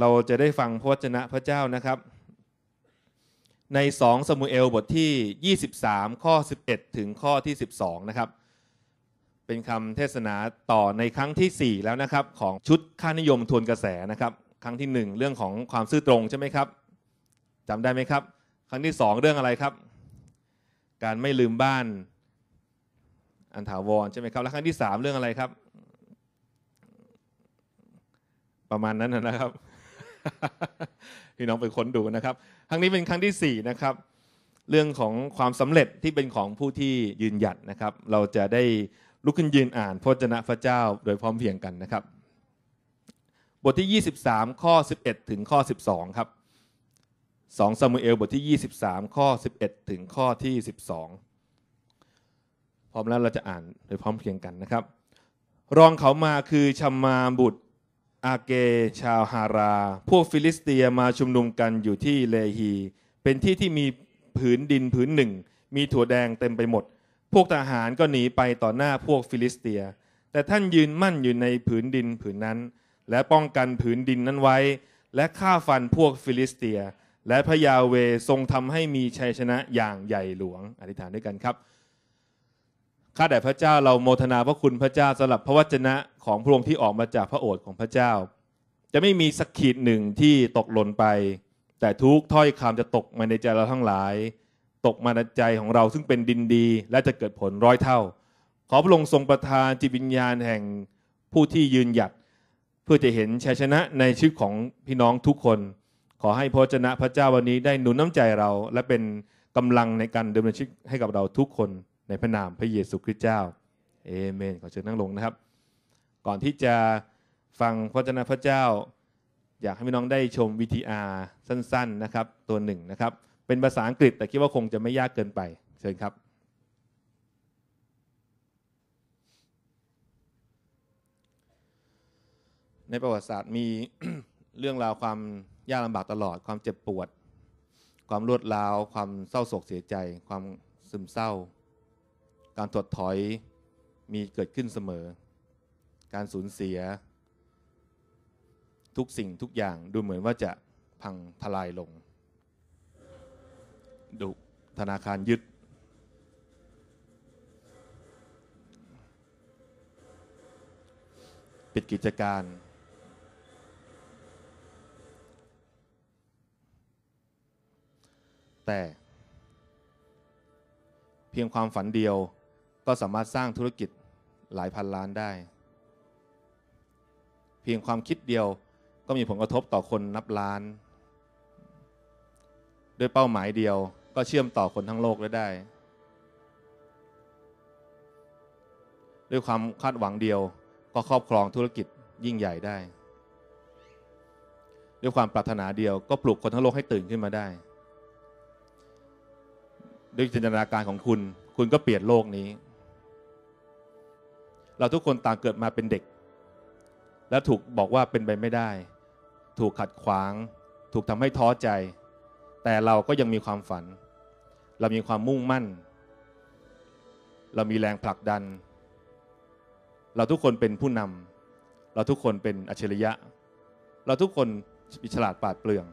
เราจะได้ฟังพระวจนะพระเจ้านะครับ ใน2สมุเอลบทที่ 23 ข้อ 11 ถึงข้อที่ 12นะครับเป็นคำเทศนาต่อในครั้งที่ 4 แล้วนะครับ ของชุดค่านิยมทวนกระแสนะครับ ครั้งที่ 1 เรื่องของความซื่อตรงใช่ไหมครับจำได้ไหมครับ ครั้งที่ 2 เรื่องอะไรครับ การไม่ลืมบ้านอันถาวรใช่ไหมครับ แล้วครั้งที่ 3 เรื่องอะไรครับ ประมาณนั้นนะครับพี่น้องไปค้นดูนะครับ ครั้งนี้เป็นครั้งที่ 4 นะครับ เรื่องของความสำเร็จที่เป็นของผู้ที่ยืนหยัดนะครับ เราจะได้ลุกขึ้นยืนอ่านพระจนะพระเจ้าโดยพร้อมเพียงกันนะครับ บทที่ 23 ข้อ 11 ถึงข้อ 12 ครับ2ซามูเอลบทที่ 23 ข้อ 11 ถึงข้อที่ 12 พร้อมแล้วเราจะอ่านโดยพร้อมเพียงกันนะครับ รองเขามาคือชัมมาบุตรอาเกชาวฮารา พวกฟิลิสเตียมาชุมนุมกันอยู่ที่เลฮี เป็นที่ที่มีผืนดินผืนหนึ่ง มีถั่วแดงเต็มไปหมด พวกทหารก็หนีไปต่อหน้าพวกฟิลิสเตีย แต่ท่านยืนมั่นอยู่ในผืนดินผืนนั้น และป้องกันผืนดินนั้นไว้ และฆ่าฟันพวกฟิลิสเตีย และพระยาเวทรงทำให้มีชัยชนะอย่างใหญ่หลวง อธิษฐานด้วยกันครับข้าแต่พระเจ้าเราโมทนาพระคุณพระเจ้าสำหรับพระวจนะของพระองค์ที่ออกมาจากพระโอษฐ์ของพระเจ้า จะไม่มีสักขีดหนึ่งที่ตกหล่นไป แต่ทุกถ้อยคำจะตกมาในใจเราทั้งหลาย ตกมาในใจของเราซึ่งเป็นดินดีและจะเกิดผลร้อยเท่า ขอพระองค์ทรงประทานจิตวิญญาณแห่งผู้ที่ยืนหยัด เพื่อจะเห็นชัยชนะในชีวิตของพี่น้องทุกคน ขอให้พระวจนะพระเจ้าวันนี้ได้หนุนน้ำใจเรา และเป็นกำลังในการดำเนินชีวิตให้กับเราทุกคนในพระนามพระเยซูคริสต์เจ้า เอเมน ขอเชิญนั่งลงนะครับ ก่อนที่จะฟังพระเจ้าพระเจ้า อยากให้พี่น้องได้ชมวทาร์สั้น ๆ นะครับ ตัวหนึ่งนะครับ เป็นภาษาอังกฤษแต่คิดว่าคงจะไม่ยากเกินไป เชิญครับ ในประวัติศาสตร์มีเรื่องราวความยากลำบากตลอดความเจ็บปวด ความรวดร้าว ความเศร้าโศกเสียใจ ความซึมเศร้าการถดถอยมีเกิดขึ้นเสมอ การสูญเสียทุกสิ่งทุกอย่างดูเหมือนว่าจะพังทลายลงดุธนาคารยึด ปิดกิจการ แต่เพียงความฝันเดียวก็สามารถสร้างธุรกิจหลายพันล้านได้ เพียงความคิดเดียวก็มีผลกระทบต่อคนนับล้านด้วยเป้าหมายเดียวก็เชื่อมต่อคนทั้งโลกได้ ด้วยความคาดหวังเดียวก็ครอบครองธุรกิจยิ่งใหญ่ได้ ด้วยความปรารถนาเดียวก็ปลุกคนทั้งโลกให้ตื่นขึ้นมาได้ด้วยจินตนาการของคุณคุณก็เปลี่ยนโลกนี้เราทุกคนต่างเกิดมาเป็นเด็ก และถูกบอกว่าเป็นไปไม่ได้ ถูกขัดขวาง ถูกทำให้ท้อใจ แต่เราก็ยังมีความฝัน เรามีความมุ่งมั่น เรามีแรงผลักดัน เราทุกคนเป็นผู้นำเราทุกคนเป็นอัจฉริยะ เราทุกคนมีฉลาดปาดเปลือง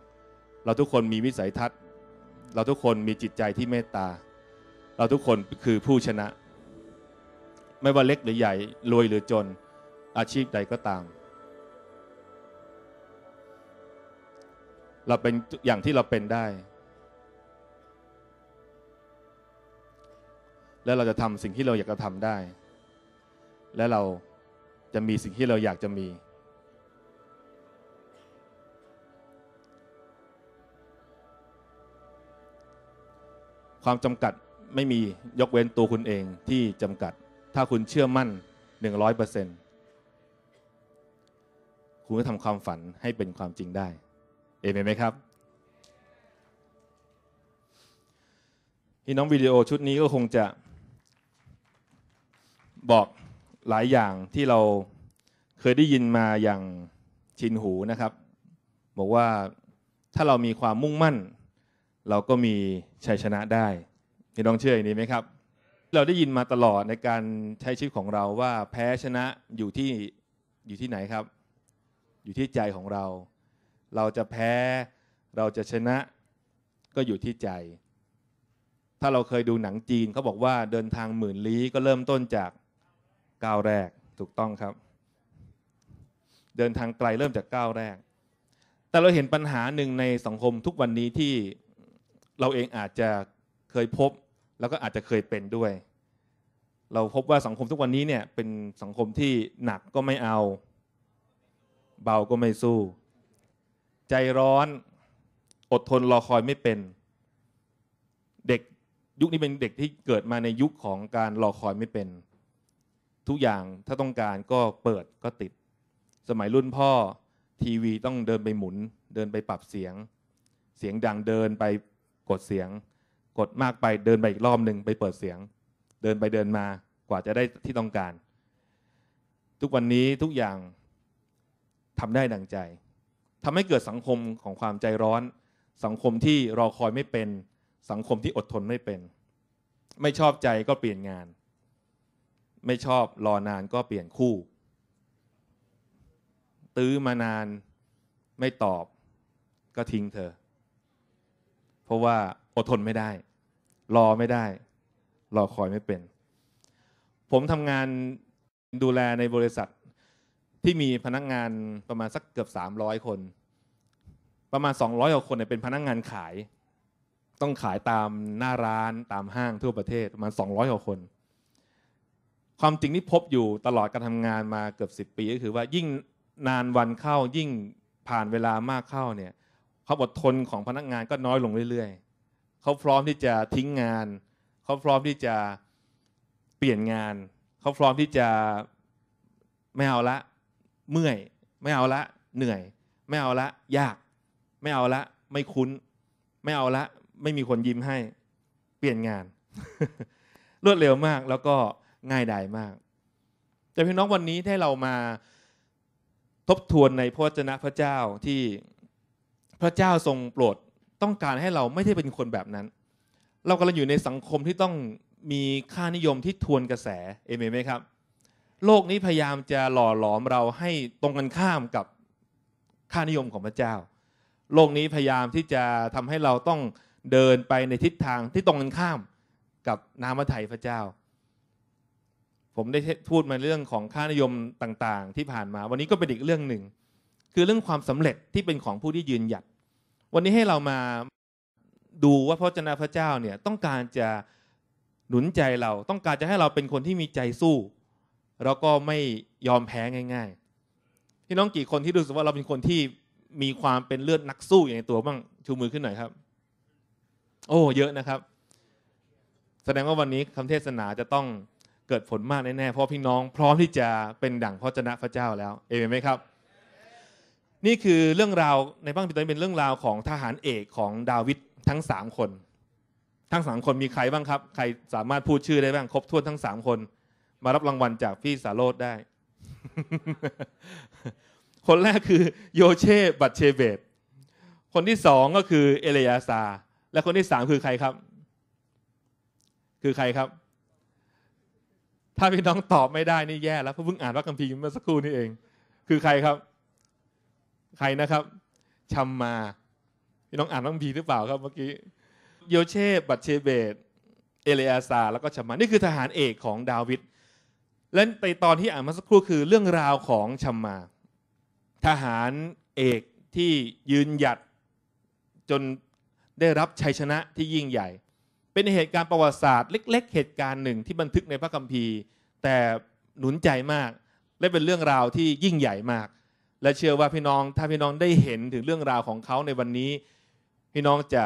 เราทุกคนมีวิสัยทัศน์ เราทุกคนมีจิตใจที่เมตตา เราทุกคนคือผู้ชนะไม่ว่าเล็กหรือใหญ่ รวยหรือจนอาชีพใดก็ตาม เราเป็นอย่างที่เราเป็นได้ และเราจะทำสิ่งที่เราอยากจะทำได้ และเราจะมีสิ่งที่เราอยากจะมี ความจำกัดไม่มียกเว้นตัวคุณเองที่จำกัดถ้าคุณเชื่อมั่น 100%คุณก็ทำความฝันให้เป็นความจริงได้ เอเมนไหมครับพี่น้องวิดีโอชุดนี้ก็คงจะ บอกหลายอย่างที่เราเคยได้ยินมาอย่างชินหูนะครับ บอกว่าถ้าเรามีความมุ่งมั่น เราก็มีชัยชนะได้พี่น้องเชื่ออย่างนี้ไหมครับเราได้ยินมาตลอดในการใช้ชีวิตของเราว่าแพ้ชนะอยู่ที่ อยู่ที่ไหนครับ อยู่ที่ใจของเรา เราจะแพ้เราจะชนะก็อยู่ที่ใจ ถ้าเราเคยดูหนังจีนเขาบอกว่าเดินทางหมื่นลี้ก็เริ่มต้นจากก้าวแรกถูกต้องครับ เดินทางไกลเริ่มจากก้าวแรก แต่เราเห็นปัญหาหนึ่งในสังคมทุกวันนี้ที่เราเองอาจจะเคยพบแล้วก็อาจจะเคยเป็นด้วย เราพบว่าสังคมทุกวันนี้เนี่ยเป็นสังคมที่หนักก็ไม่เอา เบาก็ไม่สู้ ใจร้อน อดทนรอคอยไม่เป็น เด็ก ยุคนี้เป็น เด็กที่เกิดมาในยุคของการรอคอยไม่เป็น ทุกอย่างถ้าต้องการก็เปิดก็ติด สมัยรุ่นพ่อทีวีต้องเดินไปหมุน เดินไปปรับเสียง เสียงดังเดินไปกดเสียงกดมากไปเดินไปอีกรอบหนึ่งไปเปิดเสียง เดินไปเดินมากว่าจะได้ที่ต้องการ ทุกวันนี้ทุกอย่างทำได้ดังใจทำให้เกิดสังคมของความใจร้อน สังคมที่รอคอยไม่เป็นสังคมที่อดทนไม่เป็น ไม่ชอบใจก็เปลี่ยนงาน ไม่ชอบรอนานก็เปลี่ยนคู่ ตื้อมานานไม่ตอบก็ทิ้งเธอ เพราะว่าอดทนไม่ได้ รอไม่ได้ รอคอยไม่เป็น ผมทำงานดูแลในบริษัทที่มีพนักงานประมาณสักเกือบ300 คน ประมาณ 200กว่าคนเนี่ยเป็นพนักงานขาย ต้องขายตามหน้าร้านตามห้างทั่วประเทศ ประมาณ200กว่าคน ความจริงที่พบอยู่ตลอดการทำงานมาเกือบ 10 ปีก็คือว่ายิ่งนานวันเข้ายิ่งผ่านเวลามากเข้าเนี่ย ความอดทนของพนักงานก็น้อยลงเรื่อย ๆเขาพร้อมที่จะทิ้งงาน เขาพร้อมที่จะเปลี่ยนงาน เขาพร้อมที่จะ ไม่เอาละเมื่อย ไม่เอาละ เหนื่อย ไม่เอาละ ยาก ไม่เอาละ ไม่คุ้น ไม่เอาละ ไม่มีคนยิ้มให้ เปลี่ยนงาน รวดเร็วมากแล้วก็ง่ายดายมาก แต่พี่น้องวันนี้ให้เรามาทบทวนในพระเจ้าพระเจ้าที่พระเจ้าทรงโปรดต้องการให้เราไม่ได้เป็นคนแบบนั้น เรากำลังอยู่ในสังคมที่ต้องมีค่านิยมที่ทวนกระแส เอเมนไหมครับ โลกนี้พยายามจะหล่อหลอมเราให้ตรงกันข้ามกับค่านิยมของพระเจ้า โลกนี้พยายามที่จะทำให้เราต้องเดินไปในทิศทางที่ตรงกันข้ามกับนามไทยพระเจ้า ผมได้พูดมาเรื่องของค่านิยมต่างๆ ที่ผ่านมา วันนี้ก็เป็นอีกเรื่องหนึ่งคือเรื่องความสำเร็จที่เป็นของผู้ที่ยืนหยัดวันนี้ให้เรามาดูว่า พระเจนาพระเจ้าเนี่ย ต้องการจะหนุนใจเรา ต้องการจะให้เราเป็นคนที่มีใจสู้แล้วก็ไม่ยอมแพ้ง่ายๆพี่น้องกี่คนที่รู้สึกว่าเราเป็นคนที่มีความเป็นเลือดนักสู้อย่างในตัวบ้างชูมือขึ้นหน่อยครับ โอ้เยอะนะครับ แสดงว่าวันนี้คำเทศนาจะต้องเกิดผลมากแน่ๆเพราะพี่น้องพร้อมที่จะเป็นดั่งพระเจนะพระเจ้า แล้วเอเมนไหมครับนี่คือเรื่องราวในบ้างปิตอนเป็นเรื่องราวของทหารเอกของดาวิดทั้งสามคน ทั้งสามคนมีใครบ้างครับ ใครสามารถพูดชื่อได้บ้างครบถ้วนทั้งสามคน มารับรางวัลจากพี่สาโรดได้ คนแรกคือโยเชบัตเชเบตคนที่สองก็คือเอเลยาซาและคนที่สามคือใครครับ คือใครครับ ถ้าพี่น้องตอบไม่ได้นี่แย่แล้วเพราะเพิ่งอ่านว่าคัมภีร์เมื่อสักครู่นี่เอง คือใครครับใครนะครับชัมมาพี่น้องอ่านต้องพีหรือเปล่าครับเมื่อกี้โยเชบัตเชเบตเอเลอาซาแล้วก็ชัมมานี่คือทหารเอกของดาวิด และในตอนที่อ่านมาสักครู่คือเรื่องราวของชัมมา ทหารเอกที่ยืนหยัดจนได้รับชัยชนะที่ยิ่งใหญ่ เป็นเหตุการณ์ประวัติศาสตร์เล็ก ๆ เหตุการณ์หนึ่งที่บันทึกในพระคัมภีร์ แต่หนุนใจมากและเป็นเรื่องราวที่ยิ่งใหญ่มากและเชื่อว่าพี่น้องถ้าพี่น้องได้เห็นถึงเรื่องราวของเขาในวันนี้ พี่น้องจะ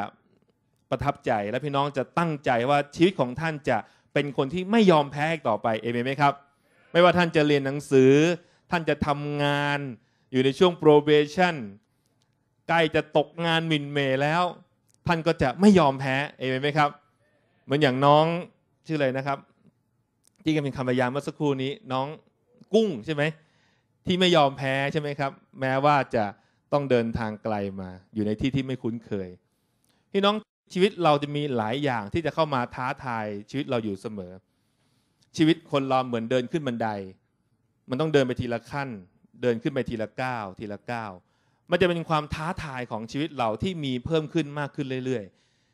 ประทับใจและพี่น้องจะตั้งใจว่าชีวิตของท่านจะเป็นคนที่ไม่ยอมแพ้ต่อไปเอเมนไหมครับ ไม่ว่าท่านจะเรียนหนังสือ ท่านจะทำงานอยู่ในช่วง probation ใกล้จะตกงานมินเมแล้ว ท่านก็จะไม่ยอมแพ้เอเมนไหมครับเหมือนอย่างน้องชื่ออะไรนะครับที่กำลังคำพยายามเมื่อสักครู่นี้น้องกุ้งใช่ไหมที่ไม่ยอมแพ้ใช่ไหมครับแม้ว่าจะต้องเดินทางไกลมาอยู่ในที่ที่ไม่คุ้นเคยพี่น้องชีวิตเราจะมีหลายอย่างที่จะเข้ามาท้าทายชีวิตเราอยู่เสมอ ชีวิตคนเราเหมือนเดินขึ้นบันได มันต้องเดินไปทีละขั้นเดินขึ้นไปทีละก้าวทีละก้าวมันจะเป็นความท้าทายของชีวิตเราที่มีเพิ่มขึ้นมากขึ้นเรื่อย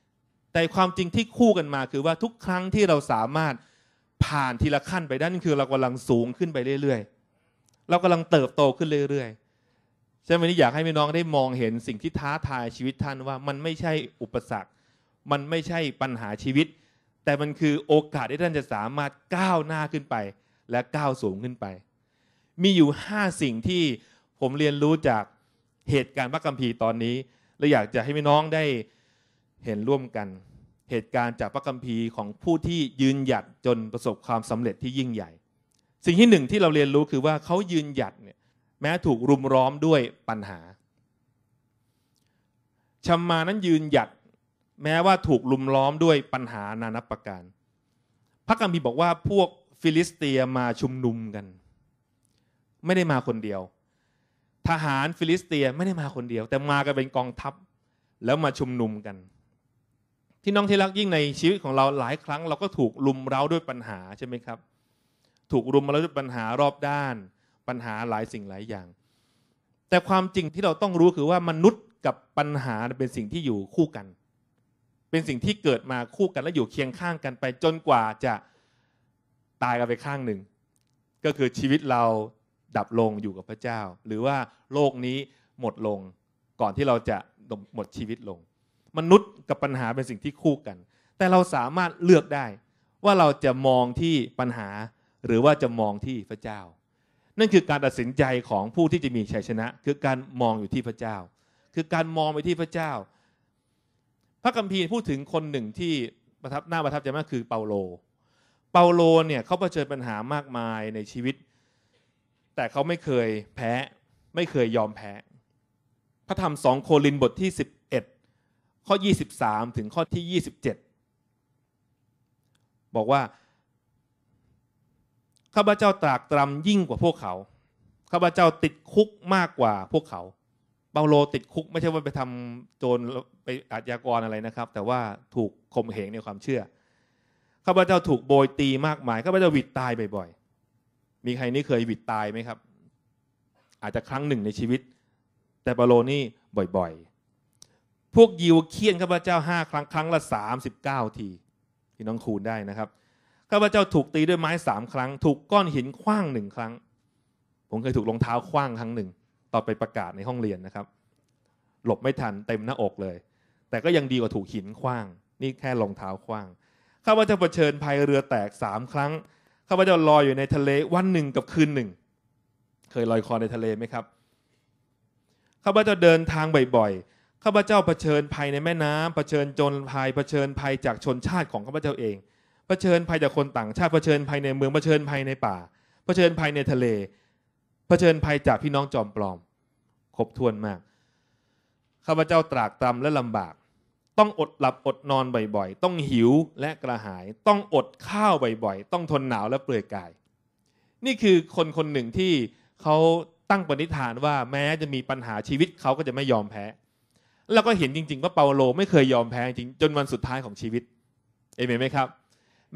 ๆ แต่ความจริงที่คู่กันมา คือว่าทุกครั้งที่เราสามารถผ่านทีละขั้น ไปได้่นคือเรากำลังสูงขึ้นไปเรื่อย ๆเรากำลังเติบโตขึ้นเรื่อยๆฉช่ัหนวันนี้อยากให้พี่น้องได้มองเห็นสิ่งที่ท้าทายชีวิตท่านว่ามันไม่ใช่อุปสรรค มันไม่ใช่ปัญหาชีวิต แต่มันคือโอกาสที่ท่านจะสามารถก้าวหน้าขึ้นไปและก้าวสูงขึ้นไป มีอยู่ 5 สิ่งที่ผมเรียนรู้จากเหตุการณ์พระคัมภีร์ตอนนี้ และอยากจะให้พี่น้องได้เห็นร่วมกัน เหตุการณ์จากพระคัมภีร์ของผู้ที่ยืนหยัดจนประสบความสำเร็จที่ยิ่งใหญ่สิ่งที่หนึ่งที่เราเรียนรู้คือว่าเขายืนหยัดเนี่ยแม้ถูกรุมร้อมด้วยปัญหาชัมมานั้นยืนหยัด แม้ว่าถูกลุมล้อมด้วยปัญหานานับประการ พระกัมพีบอกว่าพวกฟิลิสเตียมาชุมนุมกัน ไม่ได้มาคนเดียว ทหารฟิลิสเตียไม่ได้มาคนเดียว แต่มากันเป็นกองทัพแล้วมาชุมนุมกันที่น้องที่รักยิ่งในชีวิตของเราหลายครั้ง เราก็ถูกลุมเร้าด้วยปัญหาใช่ไหมครับถูกรุมมาด้วยปัญหารอบด้าน ปัญหาหลายสิ่งหลายอย่าง แต่ความจริงที่เราต้องรู้ คือว่ามนุษย์กับปัญหาเป็นสิ่งที่อยู่คู่กัน เป็นสิ่งที่เกิดมาคู่กัน และอยู่เคียงข้างกันไปจนกว่าจะตายกันไปข้างหนึ่ง ก็คือชีวิตเราดับลงอยู่กับพระเจ้า หรือว่าโลกนี้หมดลงก่อนที่เราจะหมดชีวิตลง มนุษย์กับปัญหาเป็นสิ่งที่คู่กัน แต่เราสามารถเลือกได้ว่าเราจะมองที่ปัญหาหรือว่าจะมองที่พระเจ้า นั่นคือการตัดสินใจของผู้ที่จะมีชัยชนะ คือการมองอยู่ที่พระเจ้า คือการมองไปที่พระเจ้า พระคัมภีร์พูดถึงคนหนึ่งที่ประทับหน้าประทับใจมากคือเปาโล เปาโลเนี่ยเขาเผชิญปัญหามากมายในชีวิต แต่เขาไม่เคยแพ้ไม่เคยยอมแพ้พระธรรมสองโครินบทที่ 11 ข้อ 23 ถึงข้อที่ 27 บอกว่าข้าพเจ้าตรากตรำยิ่งกว่าพวกเขาข้าพเจ้าติดคุกมากกว่าพวกเขาเปาโลติดคุกไม่ใช่ว่าไปทำโจรไปอาชญากรอะไรนะครับ แต่ว่าถูกข่มเหงในความเชื่อข้าพเจ้าถูกโบยตีมากมายข้าพเจ้าวิดตายบ่อยๆมีใครนี่เคยวิดตายไหมครับ อาจจะครั้งหนึ่งในชีวิต แต่เปาโลนี่บ่อยๆพวกยิวเคียนข้าพเจ้าห้าครั้งครั้งละสามสิบเก้าทีพี่น้องคูณได้นะครับข้าพเจ้าถูกตีด้วยไม้สามครั้งถูกก้อนหินคว้างหนึ่งครั้ง ผมเคยถูกรองเท้าคว้างครั้งหนึ่ง ตอนไปประกาศในห้องเรียนนะครับ หลบไม่ทันเต็มหน้าอกเลย แต่ก็ยังดีกว่าถูกหินคว้าง นี่แค่รองเท้าคว้าง ข้าพเจ้าเผชิญภัยเรือแตกสามครั้ง ข้าพเจ้าลอยอยู่ในทะเลวันหนึ่งกับคืนหนึ่ง เคยลอยคอในทะเลไหมครับ ข้าพเจ้าเดินทางบ่อยๆ ข้าพเจ้าเผชิญภัยในแม่น้ำเผชิญจนภัย เผชิญภัยจากชนชาติของข้าพเจ้าเองเผชิญภัยจากคนต่าง ชาติเผชิญภัยในเมืองเผชิญภัยในป่า เผชิญภัยในทะเลเผชิญภัยจากพี่น้องจอมปลอมครบถ้วนมากข้าพเจ้าตรากตรำและลำบาก ต้องอดหลับอดนอนบ่อยๆ ต้องหิวและกระหายต้องอดข้าวบ่อยๆ ต้องทนหนาวและเปลือยกาย นี่คือคนคนหนึ่งที่เขาตั้งปณิธานว่าแม้จะมีปัญหาชีวิตเขาก็จะไม่ยอมแพ้ แล้วก็เห็นจริงๆ ว่าเปาโลไม่เคยยอมแพ้จริงจนวันสุดท้ายของชีวิตเอเมนไหมครับ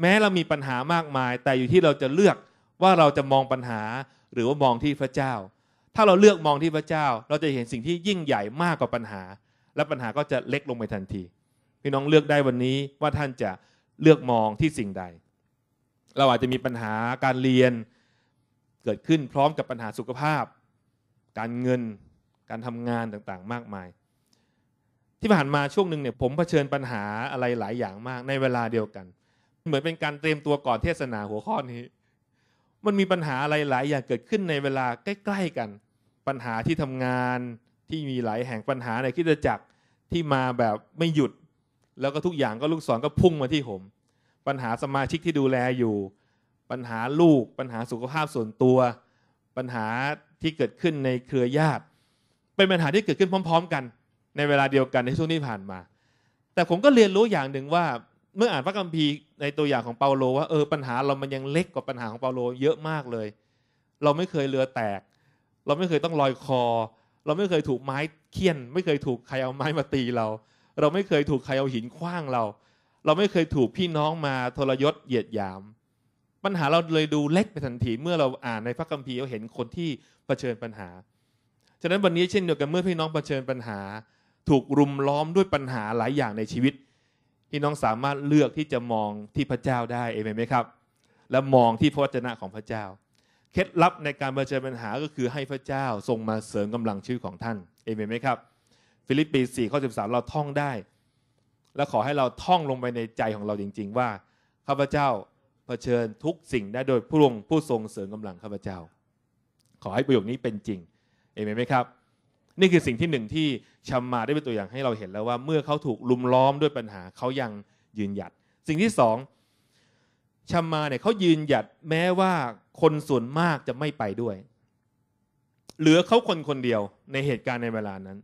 แม้เรามีปัญหามากมายแต่อยู่ที่เราจะเลือกว่าเราจะมองปัญหาหรือว่ามองที่พระเจ้า ถ้าเราเลือกมองที่พระเจ้า เราจะเห็นสิ่งที่ยิ่งใหญ่มากกว่าปัญหา และปัญหาก็จะเล็กลงไปทันที พี่น้องเลือกได้วันนี้ว่าท่านจะเลือกมองที่สิ่งใด เราอาจจะมีปัญหาการเรียนเกิดขึ้นพร้อมกับปัญหาสุขภาพ การเงิน การทำงานต่างๆ มากมาย ที่ผ่านมาช่วงหนึ่งเนี่ยผมเผชิญปัญหาอะไรหลายอย่างมากในเวลาเดียวกันเหมือนเป็นการเตรียมตัวก่อนเทศนาหัวข้อนี้ มันมีปัญหาอะไรหลายอย่างเกิดขึ้นในเวลาใกล้ๆกัน ปัญหาที่ทำงานที่มีหลายแห่งปัญหาในคิดจักรที่มาแบบไม่หยุด แล้วก็ทุกอย่างก็ลูกศรก็พุ่งมาที่ผม ปัญหาสมาชิกที่ดูแลอยู่ ปัญหาลูกปัญหาสุขภาพส่วนตัว ปัญหาที่เกิดขึ้นในเครือญาติ เป็นปัญหาที่เกิดขึ้นพร้อม ๆ กัน ในเวลาเดียวกันในช่วงที่ผ่านมา แต่ผมก็เรียนรู้อย่างหนึ่งว่าเมื่ออ่านพระคัมภีร์ในตัวอย่างของเปาโลว่าเออปัญหาเรามันยังเล็กกว่าปัญหาของเปาโลเยอะมากเลย เราไม่เคยเรือแตก เราไม่เคยต้องลอยคอ เราไม่เคยถูกไม้เคี่ยน ไม่เคยถูกใครเอาไม้มาตีเรา เราไม่เคยถูกใครเอาหินคว้างเรา เราไม่เคยถูกพี่น้องมาทรยศเหยียดหยาม ปัญหาเราเลยดูเล็กไปทันที เมื่อเราอ่านในพระคัมภีร์เราเห็นคนที่เผชิญปัญหา ฉะนั้นวันนี้เช่นเดียวกันเมื่อพี่น้องเผชิญปัญหา ถูกรุมล้อมด้วยปัญหาหลายอย่างในชีวิตพี่น้องสามารถเลือกที่จะมองที่พระเจ้าได้เองมไหมครับ และมองที่พระวจนะของพระเจ้า เคล็ดลับในการเผชิญปัญหาก็คือให้พระเจ้าทรงมาเสริมกำลังชื่อของท่านเองมไหมครับ ฟิลิปปีสี่ข้อสิบสามเราท่องได้ และขอให้เราท่องลงไปในใจของเราจริง ๆ ว่าข้าพเจ้าเผชิญทุกสิ่งได้โดยผู้ลงผู้ทรงเสริมกำลังข้าพเจ้า ขอให้ประโยคนี้เป็นจริงเองมไหมครับนี่คือสิ่งที่หนึ่งที่ชัมมาได้เป็นตัวอย่างให้เราเห็นแล้วว่าเมื่อเขาถูกลุมล้อมด้วยปัญหาเขายังยืนหยัด สิ่งที่สองชัมมาเนี่ยเขายืนหยัดแม้ว่าคนส่วนมากจะไม่ไปด้วย เหลือเขาคนคนเดียวในเหตุการณ์ในเวลานั้น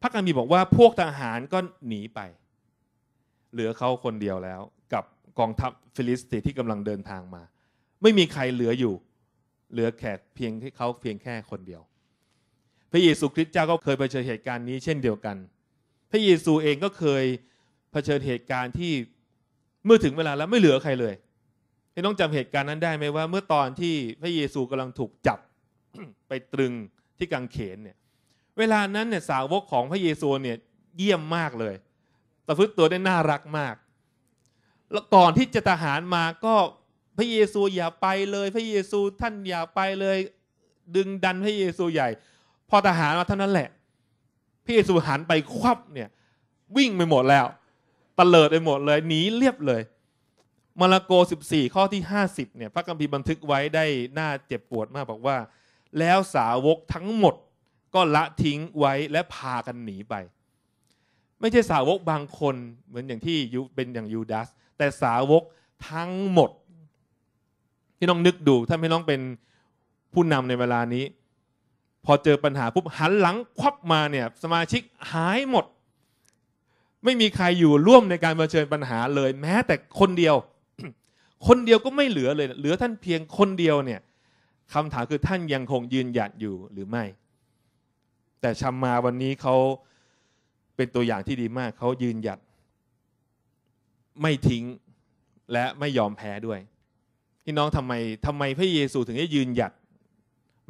พระกัมีบอกว่าพวกทหารก็หนีไป เหลือเขาคนเดียวแล้ว กับกองทัพฟิลิสเตียที่กำลังเดินทางมา ไม่มีใครเหลืออยู่ เหลือแขกเพียงเขาเพียงแค่คนเดียวพระเยซูคริสต์เจ้าก็เคยเผชิญเหตุการณ์นี้เช่นเดียวกัน พระเยซูเองก็เคยเผชิญเหตุการณ์ที่เมื่อถึงเวลาแล้วไม่เหลือใครเลยพี่น้องจำเหตุการณ์นั้นได้ไหมว่าเมื่อตอนที่พระเยซูกำลังถูกจับไปตรึงที่กางเขนเนี่ย เวลานั้นเนี่ยสาวกของพระเยซูเนี่ยเยี่ยมมากเลยตะฟึดตัวได้น่ารักมาก แล้วก่อนที่จะทหารมาก็พระเยซูอย่าไปเลย พระเยซูท่านอย่าไปเลย ดึงดันพระเยซูใหญ่พอทหารมาเท่านั้นแหละพระเยซูหันไปควับเนี่ยวิ่งไปหมดแล้ว ตะเลิดไปหมดเลยหนีเรียบเลยมาระโก14 ข้อที่ 50เนี่ย พระคัมภีร์บันทึกไว้ได้น่าเจ็บปวดมากบอกว่า แล้วสาวกทั้งหมดก็ละทิ้งไว้และพากันหนีไป ไม่ใช่สาวกบางคนเหมือนอย่างที่ยูเป็นอย่างยูดาสแต่สาวกทั้งหมด ที่น้องนึกดู ถ้าไม่น้องเป็นผู้นำในเวลานี้พอเจอปัญหาปุ๊บหันหลังควับมาเนี่ย สมาชิกหายหมด ไม่มีใครอยู่ร่วมในการเผชิญปัญหาเลยแม้แต่คนเดียว คนเดียวก็ไม่เหลือเลย เหลือท่านเพียงคนเดียวเนี่ยคำถามคือท่านยังคงยืนหยัดอยู่หรือไม่ แต่ชัมมาวันนี้เขาเป็นตัวอย่างที่ดีมาก เขายืนหยัด ไม่ทิ้งและไม่ยอมแพ้ด้วยพี่น้องทำไมทำไมพระเยซูถึงได้ยืนหยัด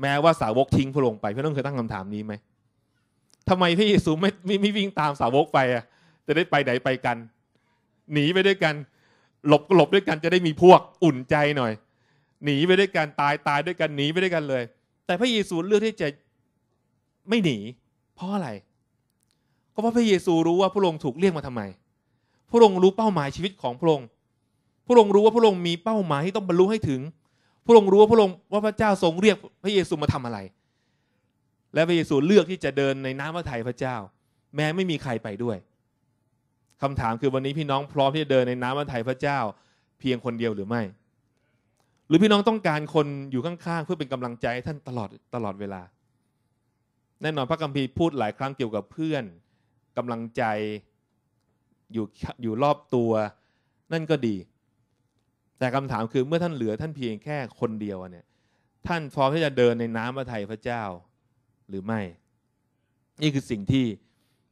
แม้ว่าสาวกทิ้งพระองค์ไปพี่น้องเคยตั้งคำถามนี้ไหมทำไมพระเยซูไม่ไม่วิ่งตามสาวกไปอ่ะ จะได้ไปไหนไปกัน หนีไปด้วยกัน หลบหลบด้วยกัน จะได้มีพวกอุ่นใจหน่อย หนีไปด้วยกันตายตายด้วยกันหนีไปด้วยกันเลย แต่พระเยซูเลือกที่จะไม่หนีเพราะอะไร ก็เพราะพระเยซูรู้ว่าพระองค์ถูกเรียกมาทำไม พระองค์รู้เป้าหมายชีวิตของพระองค์ พระองค์รู้ว่าพระองค์มีเป้าหมายที่ต้องบรรลุให้ถึงพระองค์รู้ว่าพระองค์ว่าพระเจ้าทรงเรียกพระเยซูมาทำอะไร และพระเยซูเลือกที่จะเดินในน้ำพระทัยพระเจ้า แม้ไม่มีใครไปด้วย คำถามคือวันนี้พี่น้องพร้อมที่จะเดินในน้ำพระทัยพระเจ้าเพียงคนเดียวหรือไม่ หรือพี่น้องต้องการคนอยู่ข้างๆเพื่อเป็นกำลังใจท่านตลอดตลอดเวลา แน่นอนพระคัมภีร์พูดหลายครั้งเกี่ยวกับเพื่อนกำลังใจอยู่อยู่รอบตัว นั่นก็ดีแต่คำถามคือเมื่อท่านเหลือท่านเพียงแค่คนเดียวเนี่ย ท่านพร้อมที่จะเดินในน้ำพระทัยพระเจ้าหรือไม่ นี่คือสิ่งที่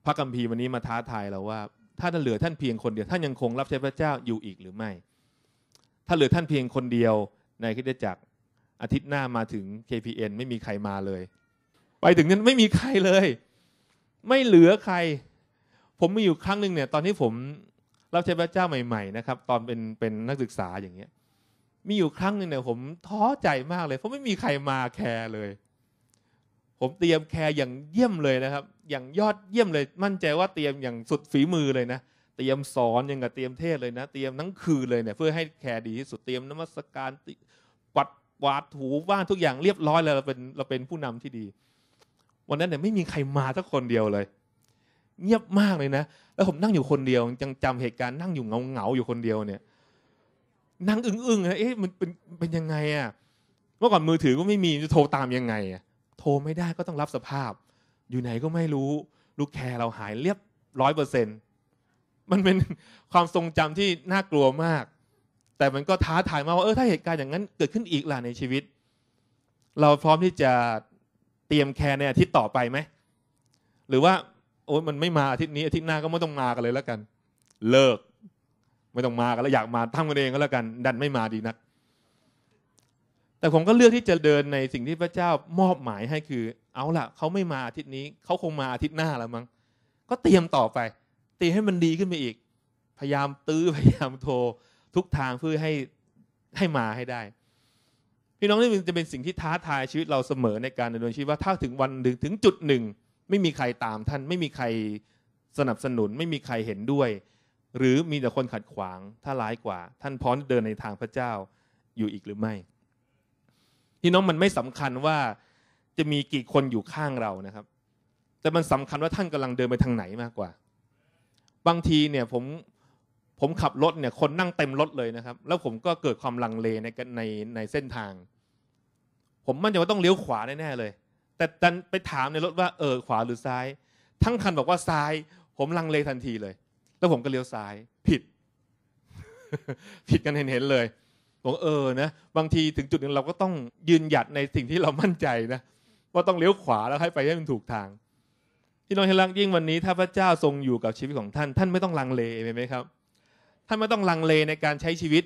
พระกัมพีวันนี้มาท้าทายเราว่า ถ้าท่านเหลือท่านเพียงคนเดียว ท่านยังคงรับใช้พระเจ้าอยู่อีกหรือไม่ ถ้าเหลือท่านเพียงคนเดียว ในคิดจักรอาทิตย์หน้ามาถึง KPN ไม่มีใครมาเลย ไปถึงนั้นไม่มีใครเลย ไม่เหลือใคร ผมมีอยู่ครั้งหนึ่งเนี่ยตอนที่ผมรับใช้พระเจ้าใหม่ๆนะครับ ตอนเป็นเป็นนักศึกษาอย่างเงี้ย มีอยู่ครั้งหนึ่งเนี่ยผมท้อใจมากเลยเพราะไม่มีใครมาแคร์เลย ผมเตรียมแคร์อย่างเยี่ยมเลยนะครับ อย่างยอดเยี่ยมเลย มั่นใจว่าเตรียมอย่างสุดฝีมือเลยนะเตรียมสอนอย่างกับเตรียมเทศเลยนะ เตรียมทั้งคืนเลยเนี่ยเพื่อให้แคร์ดีที่สุดเตรียมนมัสการกวัดวาดถูบ้านทุกอย่างเรียบร้อยแล้วเราเป็นเราเป็นผู้นำที่ดี วันนั้นเนี่ยไม่มีใครมาสักคนเดียวเลยเงียบมากเลยนะ แล้วผมนั่งอยู่คนเดียวจังจำเหตุการณ์นั่งอยู่เงาเงาอยู่คนเดียวเนี่ย นั่งอึ้งอึ้งเอ๊ะมันเป็นเป็นยังไงอ่ะเมื่อก่อนมือถือก็ไม่มีจะโทรตามยังไงอ่ะโทรไม่ได้ก็ต้องรับสภาพ อยู่ไหนก็ไม่รู้ลูกแคร์เราหายเรียบร้อยเปอร์เซ็นต์มันเป็นความทรงจำที่น่ากลัวมาก แต่มันก็ท้าทายมาว่าเออถ้าเหตุการณ์อย่างนั้นเกิดขึ้นอีกล่ะในชีวิต เราพร้อมที่จะเตรียมแคร์ในอาทิตย์ต่อไปไหมหรือว่าโอ้ยมันไม่มาอาทิตย์นี้ อาทิตย์หน้าก็ไม่ต้องมากันเลยแล้วกัน เลิก ไม่ต้องมากันแล้วอยากมาทำกันเองก็แล้วกัน ดันไม่มาดีนักแต่ผมก็เลือกที่จะเดินในสิ่งที่พระเจ้ามอบหมายให้คือ เอาล่ะเขาไม่มาอาทิตย์นี้เขาคงมาอาทิตย์หน้าแล้วมั้งก็เตรียมต่อไปเตรียมให้มันดีขึ้นไปอีก พยายามตื้อพยายามโทร ทุกทางเพื่อให้ให้มาให้ได้ พี่น้องนี่จะเป็นสิ่งที่ท้าทายชีวิตเราเสมอในการดำเนินชีวิตว่าถ้าถึงวันหนึ่งถึงจุดหนึ่งไม่มีใครตามท่านไม่มีใครสนับสนุน ไม่มีใครเห็นด้วย หรือมีแต่คนขัดขวาง ถ้าร้ายกว่า ท่านพร้อมเดินในทางพระเจ้าอยู่อีกหรือไม่พี่น้องมันไม่สำคัญว่าจะมีกี่คนอยู่ข้างเรานะครับ แต่มันสำคัญว่าท่านกำลังเดินไปทางไหนมากกว่า บางทีเนี่ยผมผมขับรถเนี่ยคนนั่งเต็มรถเลยนะครับ แล้วผมก็เกิดความลังเลในในในเส้นทาง ผมมั่นใจว่าต้องเลี้ยวขวาแน่เลยแต่ดันไปถามในรถว่าเออขวาหรือซ้าย ทั้งคันบอกว่าซ้าย ผมลังเลทันทีเลย แล้วผมก็เลี้ยวซ้ายผิด ผิดกันเห็นๆเลยบอกเออนะบางทีถึงจุดหนึ่งเราก็ต้องยืนหยัดในสิ่งที่เรามั่นใจนะ ว่าต้องเลี้ยวขวาแล้วให้ไปให้มันถูกทางพี่น้องที่รักยิ่งวันนี้ถ้าพระเจ้าทรงอยู่กับชีวิตของท่าน ท่านไม่ต้องลังเลไหมครับ ท่านไม่ต้องลังเลในการใช้ชีวิต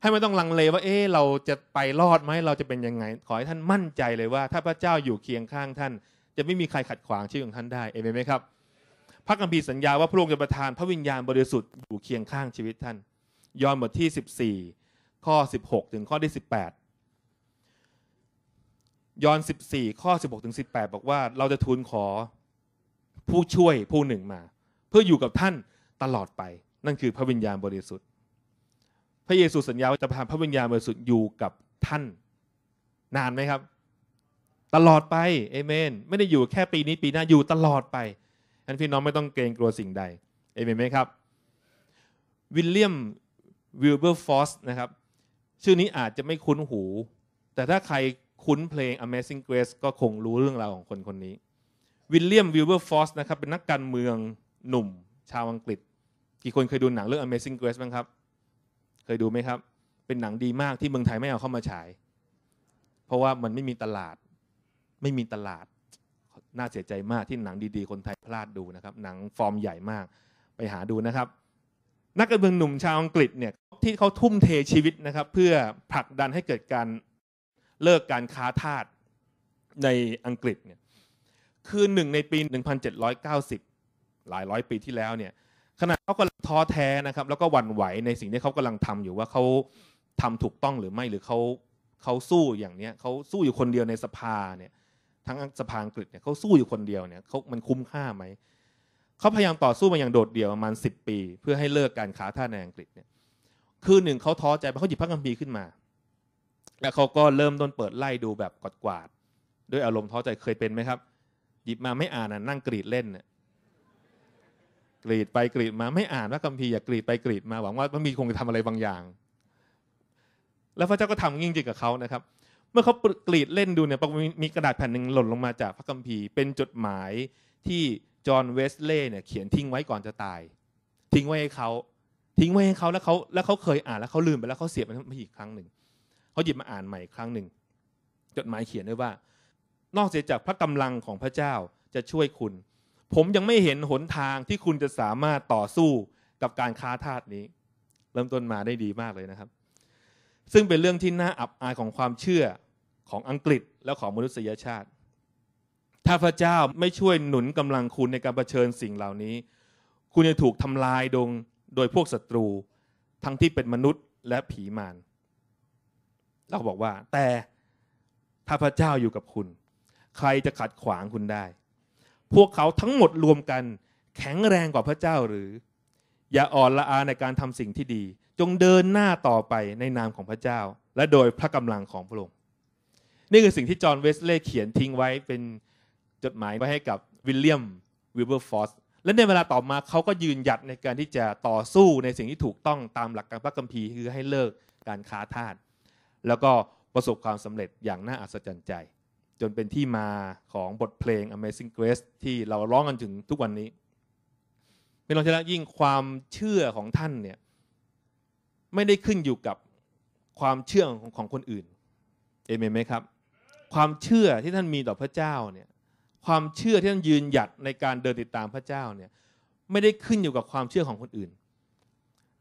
ให้ไม่ต้องลังเลว่าเอ๊เราจะไปรอดไหม เราจะเป็นยังไง ขอให้ท่านมั่นใจเลยว่า ถ้าพระเจ้าอยู่เคียงข้างท่าน จะไม่มีใครขัดขวางชีวิตของท่านได้ เอเมนไหมครับ พระคัมภีร์สัญญาว่าพระองค์จะประทาน พระวิญญาณบริสุทธิ์อยู่เคียงข้างชีวิตท่าน ยอห์นบทที่ 14 ข้อ 16 ถึงข้อที่ 18 ยอห์น14 ข้อ 16 ถึง 18 บอกว่า เราจะทูลขอผู้ช่วยผู้หนึ่งมา เพื่ออยู่กับท่านตลอดไป นั่นคือพระวิญญาณบริสุทธิ์พระเยซูสัญญาว่าจะประทานพระวิญญาณบริสุทธิ์อยู่กับท่านนานไหมครับ ตลอดไปเอเมนไม่ได้อยู่แค่ปีนี้ปีหน้าอยู่ตลอดไป่ันพี่น้องไม่ต้องเกรงกลัวสิ่งใดเอเมนไหมครับวิลเลียมวิลเบอร์ฟอสนะครับ ชื่อนี้อาจจะไม่คุ้นหู แต่ถ้าใครคุ้นเพลง Amazing Grace ก็คงรู้เรื่องราวของคนคนนี้ วิลเลียมวิลเบอร์ฟอสนะครับเป็นนักการเมืองหนุ่มชาวอังกฤษ กี่คนเคยดูหนังเรื่อง Amazing Grace บ้างครับเคยดูไหมครับเป็นหนังดีมากที่เมืองไทยไม่เอาเข้ามาฉาย เพราะว่ามันไม่มีตลาดไม่มีตลาดน่าเสียใจมากที่หนังดีๆ คนไทยพลาดดูนะครับ หนังฟอร์มใหญ่มากไปหาดูนะครับ นักการเมืองหนุ่มชาวอังกฤษเนี่ยที่เขาทุ่มเทชีวิตนะครับ เพื่อผลักดันให้เกิดการเลิกการค้าทาสในอังกฤษเนี่ยคือหนึ่งในปี 1790 หลายร้อยปีที่แล้วเนี่ยขณะเขากำลังท้อแท้นะครับ แล้วก็หวั่นไหวในสิ่งที่เขากำลังทำอยู่ว่าเขาทำถูกต้องหรือไม่หรือเขาเขาสู้อย่างเนี้ยเขาสู้อยู่คนเดียวในสภาเนี่ย ทั้งสภาอังกฤษเนี่ยเขาสู้อยู่คนเดียวเนี่ยเขามันคุ้มค่าไหมเขาพยายามต่อสู้มาอย่างโดดเดี่ยวประมาณสิบปีเพื่อให้เลิกการค้าท่าในอังกฤษเนี่ย คือหนึ่งเขาท้อใจเขาหยิบพระคัมภีร์ขึ้นมา แล้วเขาก็เริ่มต้นเปิดไล่ดูแบบกวาดๆด้วยอารมณ์ท้อใจเคยเป็นไหมครับ หยิบมาไม่อ่านนั่งกรีดเล่นเนี่ยกรีดไปกรีดมาไม่อ่านว่าคัมภีร์อย่ากรีดไปกรีดมาหวังว่ามันมีคงจะทำอะไรบางอย่าง แล้วพระเจ้าก็ทำจริงๆกับเขานะครับ เมื่อเขากรีดเล่นดูเนี่ยมีกระดาษแผ่นหนึ่งหล่นลงมาจากพระคัมภีร์เป็นจดหมายที่จอห์นเวสเล่เนี่ยเขียนทิ้งไว้ก่อนจะตาย ทิ้งไว้ให้เขาทิ้งไว้ให้เขาแล้วเขาแล้วเขาเคยอ่านแล้วเขาลืมไปแล้วเขาเสียบมันอีกครั้งหนึ่งเขาหยิบมาอ่านใหม่ครั้งหนึ่งจดหมายเขียนด้วยว่า นอกเสียจากพระกำลังของพระเจ้าจะช่วยคุณผมยังไม่เห็นหนทางที่คุณจะสามารถต่อสู้กับการค้าทาสนี้ เริ่มต้นมาได้ดีมากเลยนะครับ ซึ่งเป็นเรื่องที่น่าอับอายของความเชื่อของอังกฤษและของมนุษยชาติ ถ้าพระเจ้าไม่ช่วยหนุนกำลังคุณในการรเผชิญสิ่งเหล่านี้ คุณจะถูกทำลายดงโดยพวกศัตรูทั้งที่เป็นมนุษย์และผีมารเราบอกว่า แต่ถ้าพระเจ้าอยู่กับคุณ ใครจะขัดขวางคุณได้พวกเขาทั้งหมดรวมกันแข็งแรงกว่าพระเจ้าหรือ อย่าอ่อนละอาในการทำสิ่งที่ดี จงเดินหน้าต่อไปในนามของพระเจ้า และโดยพระกำลังของพระองค์นี่คือสิ่งที่จอห์นเวสเลย์เขียนทิ้งไว้เป็นจดหมายไว้ให้กับวิลเลียมวิลเบอร์ฟอสและในเวลาต่อมาเขาก็ยืนหยัดในการที่จะต่อสู้ในสิ่งที่ถูกต้องตามหลักการพระคัมภีร์คือให้เลิกการค้าทาสแล้วก็ประสบความสำเร็จอย่างน่าอัศจรรย์ใจจนเป็นที่มาของบทเพลง Amazing Grace ที่เราร้องกันถึงทุกวันนี้ เป็นลองชนะยิ่งความเชื่อของท่านเนี่ยไม่ได้ขึ้นอยู่กับความเชื่อของของคนอื่น เอเมนไหมครับ ความเชื่อที่ท่านมีต่อพระเจ้าเนี่ยความเชื่อที่ท่านยืนหยัดในการเดินติดตามพระเจ้าเนี่ยไม่ได้ขึ้นอยู่กับความเชื่อของคนอื่น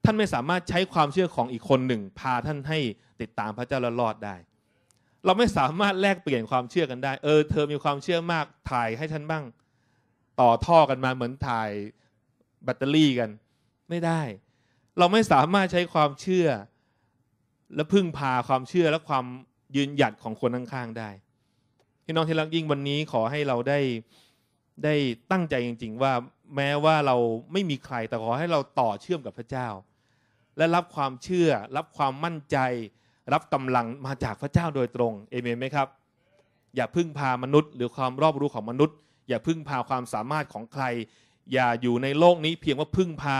ท่านไม่สามารถใช้ความเชื่อของอีกคนหนึ่ง พาท่านให้ติดตามพระเจ้าและรอดได้เราไม่สามารถแลกเปลี่ยนความเชื่อกันได้ เออ เธอมีความเชื่อมากถ่ายให้ฉันบ้าง ต่อท่อกันมาเหมือนถ่ายแบตเตอรี่กัน ไม่ได้ เราไม่สามารถใช้ความเชื่อ และพึ่งพาความเชื่อและความยืนหยัดของคนข้างๆได้ พี่น้องที่รักยิ่งวันนี้ขอให้เราได้ได้ตั้งใจจริง ๆ ว่าแม้ว่าเราไม่มีใครแต่ขอให้เราต่อเชื่อมกับพระเจ้า และรับความเชื่อ รับความมั่นใจรับกำลังมาจากพระเจ้าโดยตรง เอเมนไหมครับ อย่าพึ่งพามนุษย์ หรือความรอบรู้ของมนุษย์ อย่าพึ่งพาความสามารถของใคร อย่าอยู่ในโลกนี้เพียงว่าพึ่งพา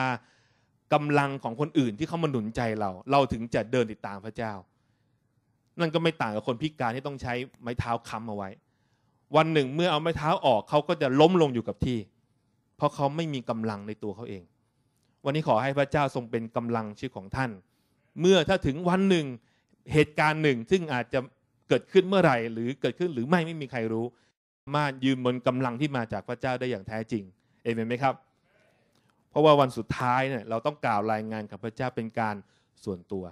กำลังของคนอื่นที่เขามาหนุนใจเรา เราถึงจะเดินติดตามพระเจ้า นั่นก็ไม่ต่างกับคนพิการที่ต้องใช้ไม้เท้าค้ำเอาไว้ วันหนึ่งเมื่อเอาไม้เท้าออกเขาก็จะล้มลงอยู่กับที่ เพราะเขาไม่มีกำลังในตัวเขาเอง วันนี้ขอให้พระเจ้าทรงเป็นกำลังชีวิตของท่าน เมื่อถ้าถึงวันหนึ่งเหตุการณ์หนึ่งซึ่งอาจจะเกิดขึ้นเมื่อไหร่ หรือเกิดขึ้นหรือไม่ไม่มีใครรู้มายืนบนกำลังที่มาจากพระเจ้าได้อย่างแท้จริงเอเมนไหมครับเพราะว่าวันสุดท้ายเนี่ยเราต้องกล่าวรายงานกับพระเจ้าเป็นการส่วนตัว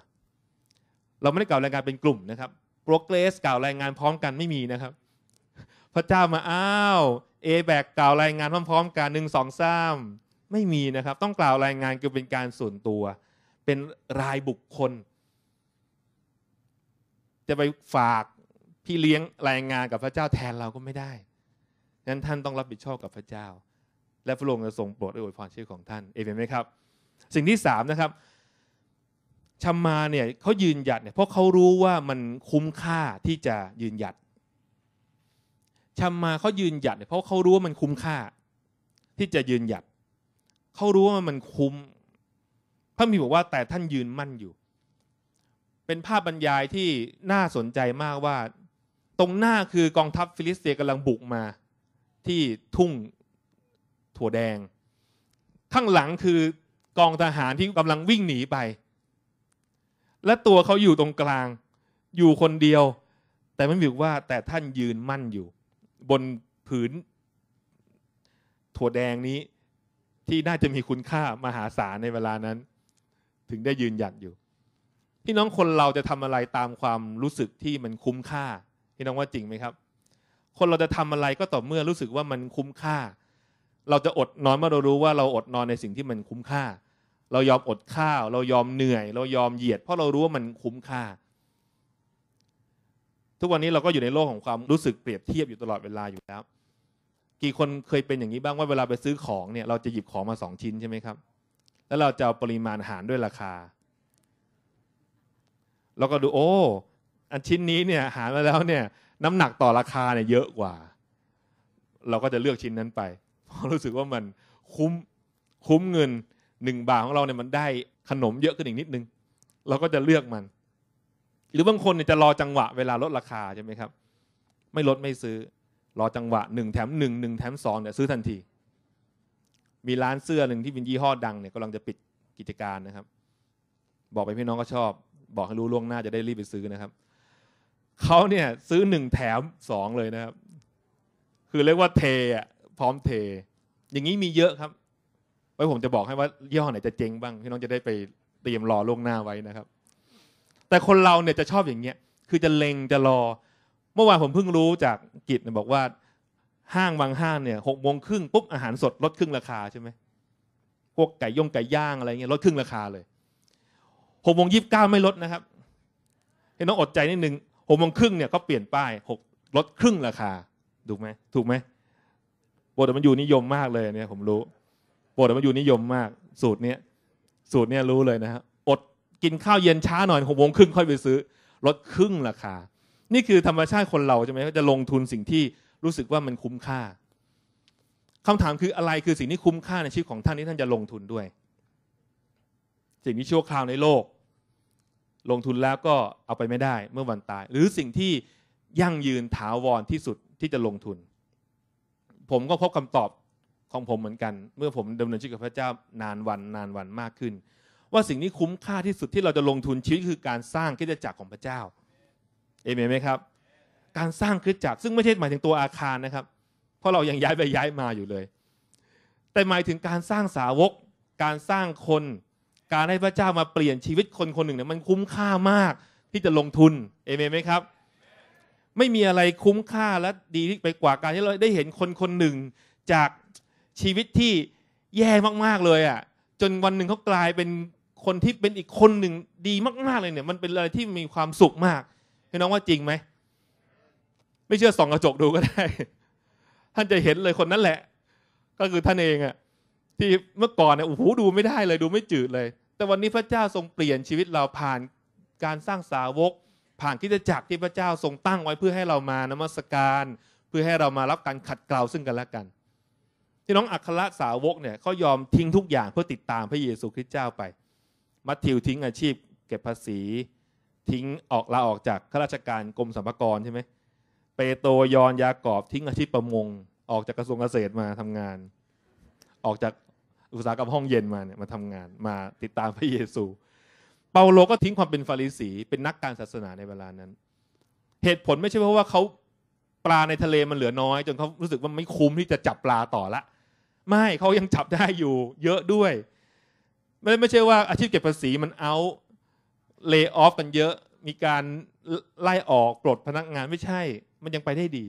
เราไม่ได้กล่าวรายงานเป็นกลุ่มนะครับ โปรเกรสกล่าวรายงานพร้อมกันไม่มีนะครับ พระเจ้ามาอ้าวเอแบกกล่าวรายงานพร้อม ๆกันหนึ่งสองสามไม่มีนะครับ ต้องกล่าวรายงานคือเป็นการส่วนตัว เป็นรายบุคคลจะไปฝากพี่เลี้ยงรายงานกับพระเจ้าแทนเราก็ไม่ได้นั้นท่านต้องรับผิดชอบกับพระเจ้า และพระองค์จะทรงโปรดอวยพรชื่อของท่าน เอเมนไหมครับ สิ่งที่สามนะครับ ชัมมาเนี่ยเขายืนหยัดเนี่ยเพราะเขารู้ว่ามันคุ้มค่าที่จะยืนหยัดชัมมาเขายืนหยัดเนี่ยเพราะเขารู้ว่ามันคุ้มค่า ที่จะยืนหยัด เขารู้ว่ามันคุ้ม พระมีบอกว่า แต่ท่านยืนมั่นอยู่เป็นภาพบรรยายที่น่าสนใจมากว่าตรงหน้าคือกองทัพฟิลิสเตียกำลังบุกมา ที่ทุ่งถั่วแดง ข้างหลังคือกองทหารที่กำลังวิ่งหนีไป และตัวเขาอยู่ตรงกลางอยู่คนเดียว แต่ไม่บอกว่าแต่ท่านยืนมั่นอยู่ บนผืนถั่วแดงนี้ที่น่าจะมีคุณค่ามหาศาลในเวลานั้น ถึงได้ยืนหยัดอยู่พี่น้องคนเราจะทำอะไรตามความรู้สึกที่มันคุ้มค่า พี่น้องว่าจริงไหมครับ คนเราจะทำอะไรก็ต่อเมื่อรู้สึกว่ามันคุ้มค่า เราจะอดนอนเมื่อเรารู้ว่าเราอดนอนในสิ่งที่มันคุ้มค่า เรายอมอดข้าวเรายอมเหนื่อย เรายอมเหยียดเพราะเรารู้ว่ามันคุ้มค่า ทุกวันนี้เราก็อยู่ในโลกของความรู้สึกเปรียบเทียบอยู่ตลอดเวลาอยู่แล้วกี่คนเคยเป็นอย่างนี้บ้างว่าเวลาไปซื้อของเนี่ย เราจะหยิบของมาสองชิ้นใช่ไหมครับ แล้วเราจะเอาปริมาณหารด้วยราคาแล้วก็ดูโอ้ อันชิ้นนี้เนี่ย หามาแล้วเนี่ย น้ำหนักต่อราคาเนี่ยเยอะกว่า เราก็จะเลือกชิ้นนั้นไปเพราะรู้สึกว่ามันคุ้มคุ้มเงินหนึ่งบาทของเราเนี่ยมันได้ขนมเยอะขึ้นอีกนิดนึง เราก็จะเลือกมัน หรือบางคนเนี่ยจะรอจังหวะเวลาลดราคาใช่ไหมครับ ไม่ลดไม่ซื้อรอจังหวะหนึ่งแถมหนึ่งหนึ่งแถมสองเนี่ย ซื้อทันที มีร้านเสื้อหนึ่งที่เป็นยี่ห้อดังเนี่ยกำลังจะปิดกิจการนะครับ บอกไปพี่น้องก็ชอบบอกให้รู้ล่วงหน้าจะได้รีบไปซื้อนะครับ เขาเนี่ยซื้อหนึ่งแถมสองเลยนะครับ คือเรียกว่าเทอะพร้อมเท อย่างนี้มีเยอะครับ ไว้ผมจะบอกให้ว่ายี่ห้อไหนจะเจ๊งบ้างพี่น้องจะได้ไปเตรียมรอล่วงหน้าไว้นะครับ แต่คนเราเนี่ยจะชอบอย่างเงี้ย คือจะเล็งจะรอ เมื่อวานผมเพิ่งรู้จากกิจบอกว่า ห้างบางห้างเนี่ยหกโมงครึ่งปุ๊บอาหารสด ลดครึ่งราคาใช่ไหมพวกไก่ย่งไก่ย่างอะไรเงี้ยลดครึ่งราคาเลยหกโมงยี่สิบเก้าไม่ลดนะครับเห็น้องอดใจนิดนึงหกโมงครึ่งเนี่ยเขาเปลี่ยนป้ายหกลดครึ่งราคา ถูกไหมถูกไหมโบดมันอยู่นิยมมากเลยเนี่ยผมรู้ โบดมันอยู่นิยมมาก สูตรเนี้ยสูตรเนี้ยรู้เลยนะครับ อดกินข้าวเย็นช้าหน่อยหกโมงครึ่งค่อยไปซื้อลดครึ่งราคา นี่คือธรรมชาติคนเราใช่ไหมเขจะลงทุนสิ่งที่รู้สึกว่ามันคุ้มค่า คำถามคืออะไรคือสิ่งที่คุ้มค่าในชีวิตของท่านที่ท่านจะลงทุนด้วย สิ่งที่ชั่วคราวในโลกลงทุนแล้วก็เอาไปไม่ได้เมื่อวันตาย หรือสิ่งที่ยั่งยืนถาวรที่สุดที่จะลงทุน ผมก็พบคำตอบของผมเหมือนกัน เมื่อผมดำเนินชีวิตกับพระเจ้านานวัน นานวันมากขึ้น ว่าสิ่งนี้คุ้มค่าที่สุดที่เราจะลงทุนชีวิตคือการสร้างคริสตจักรของพระเจ้าเอเมนไหมครับ การสร้างคริสตจักรซึ่งไม่ใช่หมายถึงตัวอาคารนะครับ เพราะเรายังย้ายไปย้ายมาอยู่เลย แต่หมายถึงการสร้างสาวกการสร้างคนการให้พระเจ้ามาเปลี่ยนชีวิตคนคนหนึ่งเนี่ย มันคุ้มค่ามาก ที่จะลงทุนเอเมนไหมครับ ไม่มีอะไรคุ้มค่าและดีไปกว่าการที่เราได้เห็นคนคนหนึ่งจากชีวิตที่แย่มากๆเลยอะ่ะจนวันหนึ่งเขากลายเป็นคนที่เป็นอีกคนหนึ่งดีมากๆเลยเนี่ย มันเป็นอะไรที่มีความสุขมากพี่น้องว่าจริงไหม ไม่เชื่อส่องกระจกดูก็ได้ ท่านจะเห็นเลยคนนั้นแหละ ก็คือท่านเองอะ่ะที่เมื่อก่อนเนี่ยโอ้โหดูไม่ได้เลยดูไม่จืดเลยแต่วันนี้พระเจ้าทรงเปลี่ยนชีวิตเราผ่านการสร้างสาวก ผ่านคิดจักรที่พระเจ้าทรงตั้งไว้เพื่อให้เรามานมัสการเพื่อให้เรามารับการขัดเกลาซึ่งกันและกันที่น้องอัครสาวกเนี่ยเขายอมทิ้งทุกอย่างเพื่อติดตามพระเยซูคริสต์เจ้าไปมัทธิวทิ้งอาชีพเก็บภาษีทิ้งออกลาออกจากข้าราชการกรมสรรพากรใช่ไหมเปโตรยอนยากอบทิ้งอาชีพประมง ออกจากกระทรวงเกษตรมาทำงานออกจากอุตสาหกรรมห้องเย็นมาเนี่ยมาทำงานมาติดตามพระเยซู เปาโลก็ทิ้งความเป็นฟาริสี เป็นนักการศาสนาในเวลานั้น เหตุผลไม่ใช่เพราะว่าเขาปลาในทะเลมันเหลือน้อย จนเขารู้สึกว่าไม่คุ้มที่จะจับปลาต่อละ ไม่เขายังจับได้อยู่เยอะด้วย ไม่ไม่ใช่ว่าอาชีพเก็บภาษีมันเอาเลย์ออฟกันเยอะมีการไล่ออกปลดพนักงานไม่ใช่มันยังไปได้ดี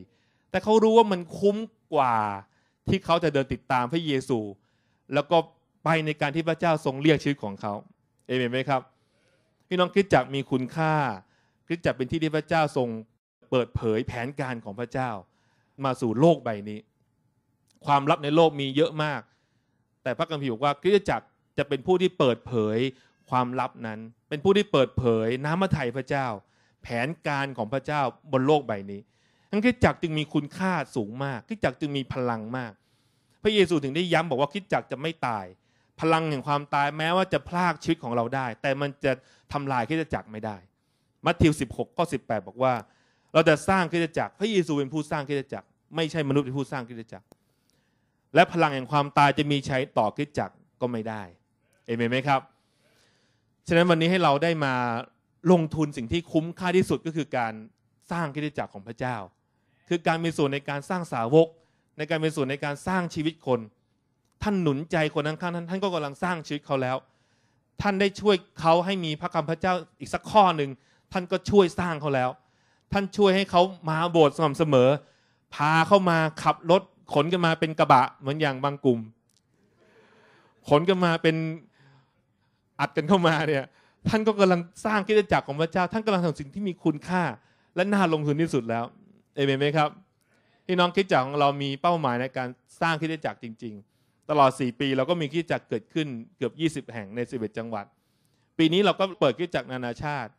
แต่เขารู้ว่ามันคุ้มกว่าที่เขาจะเดินติดตามพระเยซูแล้วก็ไปในการที่พระเจ้าทรงเรียกชีวิตของเขา เอเมนไหมครับพี่น้องคิดจักมีคุณค่าคิดจักเป็นที่ที่พระเจ้าทรงเปิดเผย แผนการของพระเจ้า มาสู่โลกใบนี้ ความลับในโลกมีเยอะมาก แต่พระกัมพีบอกว่าคิดจักจะเป็นผู้ที่เปิดเผย ความลับนั้น เป็นผู้ที่เปิดเผย น้ำมัทยพระเจ้า แผนการของพระเจ้าบนโลกใบนี้ทั้งคิดจักจึงมีคุณค่าสูงมากคิดจักจึงมีพลังมากพระเยซูถึงได้ย้ำบอกว่าคิดจักจะไม่ตาย พลังแห่งความตายแม้ว่าจะพลากชีวิตของเราได้ แต่มันจะทำลายคิดจักไม่ได้มัทธิว16ข้อ18บอกว่า เราจะสร้างคิดจักพระเยซูเป็นผู้สร้างคิดจักไม่ใช่มนุษย์เป็นผู้สร้างคิดจักและพลังแห่งความตายจะมีใช้ต่อคิดจักก็ไม่ได้เอเมนไหมครับ ฉะนั้นวันนี้ให้เราได้มาลงทุนสิ่งที่คุ้มค่าที่สุดก็คือการสร้างคิดจักของพระเจ้า คือการมีส่วนในการสร้างสาวกในการเป็นส่วนในการสร้างชีวิตคน ท่านหนุนใจคนข้างๆท่าน ท่านก็กำลังสร้างชีวิตเขาแล้ว ท่านได้ช่วยเขาให้มีพระคำพระเจ้าอีกสักข้อหนึ่งท่านก็ช่วยสร้างเขาแล้ว ท่านช่วยให้เขามาโบสถ์สม่ำเสมอ พาเข้ามาขับรถขนกันมาเป็นกระบะเหมือนอย่างบางกลุ่ม ขนกันมาเป็นอัดกันเข้ามาเนี่ย ท่านก็กำลังสร้างคิดจักรของพระเจ้าท่านกำลังทำสิ่งที่มีคุณค่า และน่าลงทุนที่สุดแล้วเอเมนไหมครับพี่น้องคิดจักของเรามีเป้าหมายในการสร้างคิดจักจริงๆ ตลอด 4 ปีเราก็มีคิดจักเกิดขึ้นเกือบ 20 แห่งใน11จังหวัด ปีนี้เราก็เปิดคิดจักนานาชาติ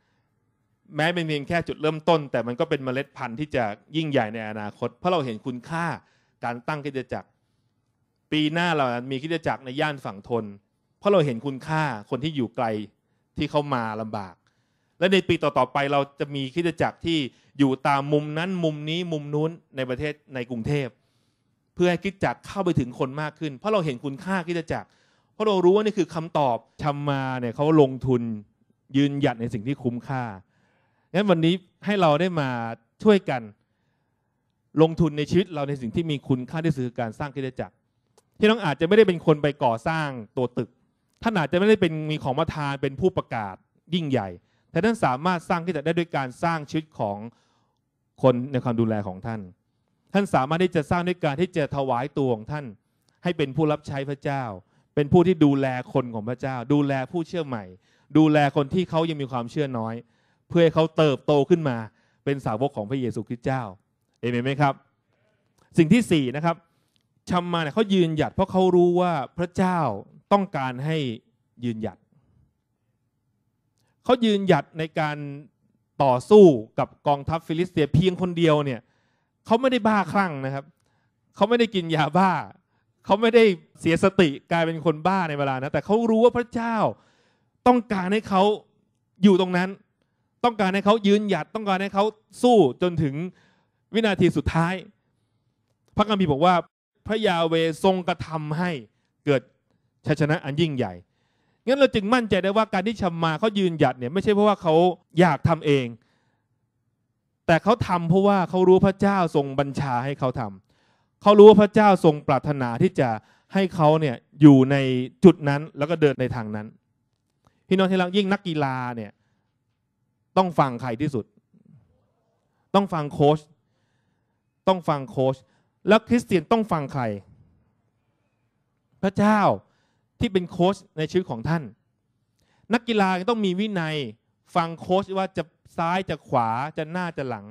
แม้เป็นเพียงแค่จุดเริ่มต้น แต่มันก็เป็นเมล็ดพันธุ์ที่จะยิ่งใหญ่ในอนาคต เพราะเราเห็นคุณค่าการตั้งคิดจักปีหน้าเรามีคิดจักในย่านฝั่งทน เพราะเราเห็นคุณค่าคนที่อยู่ไกลที่เขามาลำบากและในปีต่อๆไปเราจะมีคิดจักรที่อยู่ตามมุมนั้นมุมนี้มุมนู้นในประเทศในกรุงเทพเพื่อให้คิดจักรเข้าไปถึงคนมากขึ้น เพราะเราเห็นคุณค่าคิดจักร เพราะเรารู้ว่านี่คือคำตอบชำามาเนี่ยเขาลงทุนยืนหยัดในสิ่งที่คุ้มค่างั้นวันนี้ให้เราได้มาช่วยกันลงทุนในชีวิตเราในสิ่งที่มีคุณค่าที่สุดอการสร้างคิดจักรที่น้องอาจจะไม่ได้เป็นคนไปก่อสร้างตัวตึกท่านอาจจะไม่ได้เป็นมีของประทานเป็นผู้ประกาศยิ่งใหญ่แต่ท่านสามารถสร้างที่จะได้ด้วยการสร้างชีวิตของคนในความดูแลของท่าน ท่านสามารถที่จะสร้างด้วยการที่จะถวายตัวของท่านให้เป็นผู้รับใช้พระเจ้า เป็นผู้ที่ดูแลคนของพระเจ้า ดูแลผู้เชื่อใหม่ ดูแลคนที่เขายังมีความเชื่อน้อย เพื่อให้เขาเติบโตขึ้นมาเป็นสาวกของพระเยซูคริสต์เจ้า เอเมนไหมครับ สิ่งที่4นะครับชัมมาเนี่ยเขายืนหยัดเพราะเขารู้ว่าพระเจ้าต้องการให้ยืนหยัดเขายืนหยัดในการต่อสู้กับกองทัพฟิลิสเตียเพียงคนเดียวเนี่ยเขาไม่ได้บ้าคลั่งนะครับ เขาไม่ได้กินยาบ้าเขาไม่ได้เสียสติกลายเป็นคนบ้าในเวลานะแต่เขารู้ว่าพระเจ้าต้องการให้เขาอยู่ตรงนั้น ต้องการให้เขายืนหยัดต้องการให้เขาสู้จนถึงวินาทีสุดท้าย พระคัมภีร์บอกว่า พระยาเวทรงกระทำให้เกิดชัยชนะอันยิ่งใหญ่งั้นเราจึงมั่นใจได้ว่าการที่ชัมมาเขายืนหยัดเนี่ยไม่ใช่เพราะว่าเขาอยากทำเอง แต่เขาทำเพราะว่าเขารู้พระเจ้าทรงบัญชาให้เขาทำเขารู้ว่าพระเจ้าทรงปรารถนาที่จะให้เขาเนี่ยอยู่ในจุดนั้นแล้วก็เดินในทางนั้น พี่น้องที่รักยิ่งนักกีฬาเนี่ยต้องฟังใครที่สุด ต้องฟังโค้ชต้องฟังโค้ชแล้วคริสเตียนต้องฟังใครพระเจ้าที่เป็นโค้ชในชีวิตของท่าน นักกีฬาต้องมีวินัยฟังโค้ชว่าจะซ้ายจะขวาจะหน้าจะหลัง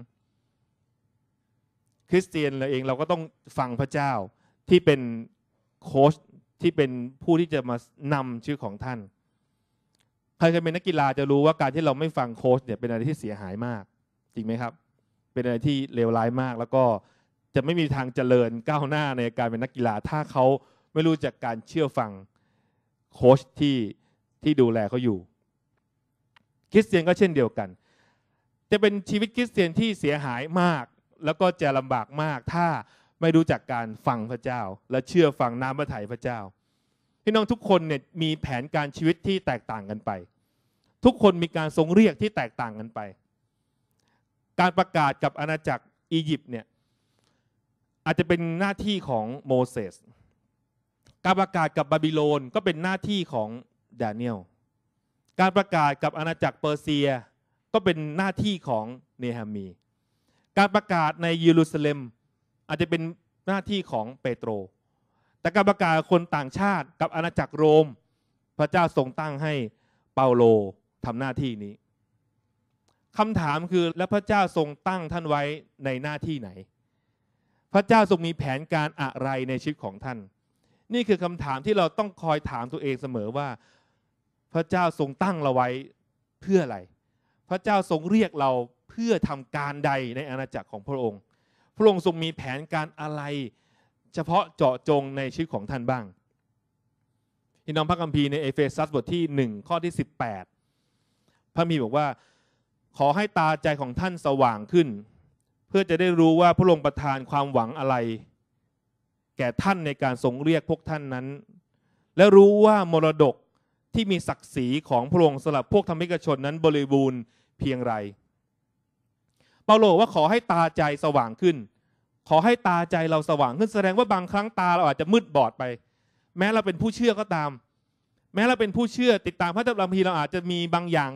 คริสเตียนเราเองเราก็ต้องฟังพระเจ้าที่เป็นโค้ชที่เป็นผู้ที่จะมานำชื่อของท่านใครเคยเป็นนักกีฬาจะรู้ว่าการที่เราไม่ฟังโค้ชเนี่ยเป็นอะไรที่เสียหายมาก จริงไหมครับ เป็นอะไรที่เลวร้ายมาก แล้วก็จะไม่มีทางเจริญก้าวหน้าในการเป็นนักกีฬาถ้าเขาไม่รู้จักการเชื่อฟังโค้ชที่ที่ดูแลเขาอยู่ คริสเตียนก็เช่นเดียวกัน จะเป็นชีวิตคริสเตียนที่เสียหายมาก แล้วก็จะลำบากมาก ถ้าไม่รู้จักการฟังพระเจ้า และเชื่อฟังน้ำพระทัยพระเจ้า พี่น้องทุกคนเนี่ยมีแผนการชีวิตที่แตกต่างกันไป ทุกคนมีการทรงเรียกที่แตกต่างกันไป การประกาศกับอาณาจักรอียิปต์เนี่ยอาจจะเป็นหน้าที่ของโมเสสการประกาศกับบาบิโลนก็เป็นหน้าที่ของดาเนียล การประกาศกับอาณาจักรเปอร์เซียก็เป็นหน้าที่ของเนหามี การประกาศในเยรูซาเล็ม อาจจะเป็นหน้าที่ของเปโตร แต่การประกาศคนต่างชาติกับอาณาจักรโรม พระเจ้าทรงตั้งให้เปาโลทำหน้าที่นี้ คำถามคือและพระเจ้าทรงตั้งท่านไว้ในหน้าที่ไหน พระเจ้าทรงมีแผนการอะไรในชีวิตของท่านนี่คือคำถามที่เราต้องคอยถามตัวเองเสมอว่า พระเจ้าทรงตั้งเราไว้เพื่ออะไร พระเจ้าทรงเรียกเราเพื่อทำการใดในอาณาจักรของพระองค์ พระองค์ทรงมีแผนการอะไร เฉพาะเจาะจงในชีวิตของท่านบ้างพี่น้องพระคัมภีร์ในเอเฟซัสบทที่1ข้อที่ 18พระมีบอกว่าขอให้ตาใจของท่านสว่างขึ้น เพื่อจะได้รู้ว่าพระองค์ประทานความหวังอะไรแก่ท่านในการทรงเรียกพวกท่านนั้น และรู้ว่ามรดกที่มีศักดิ์ศรีของพระองค์สำหรับพวกธรรมิกชนนั้นบริบูรณ์เพียงไร เปาโลว่าขอให้ตาใจสว่างขึ้น ขอให้ตาใจเราสว่างขึ้นแสดงว่าบางครั้งตาเราอาจจะมืดบอดไป แม้เราเป็นผู้เชื่อก็ตาม แม้เราเป็นผู้เชื่อติดตามพระธรรมพีเราอาจจะมีบางอย่าง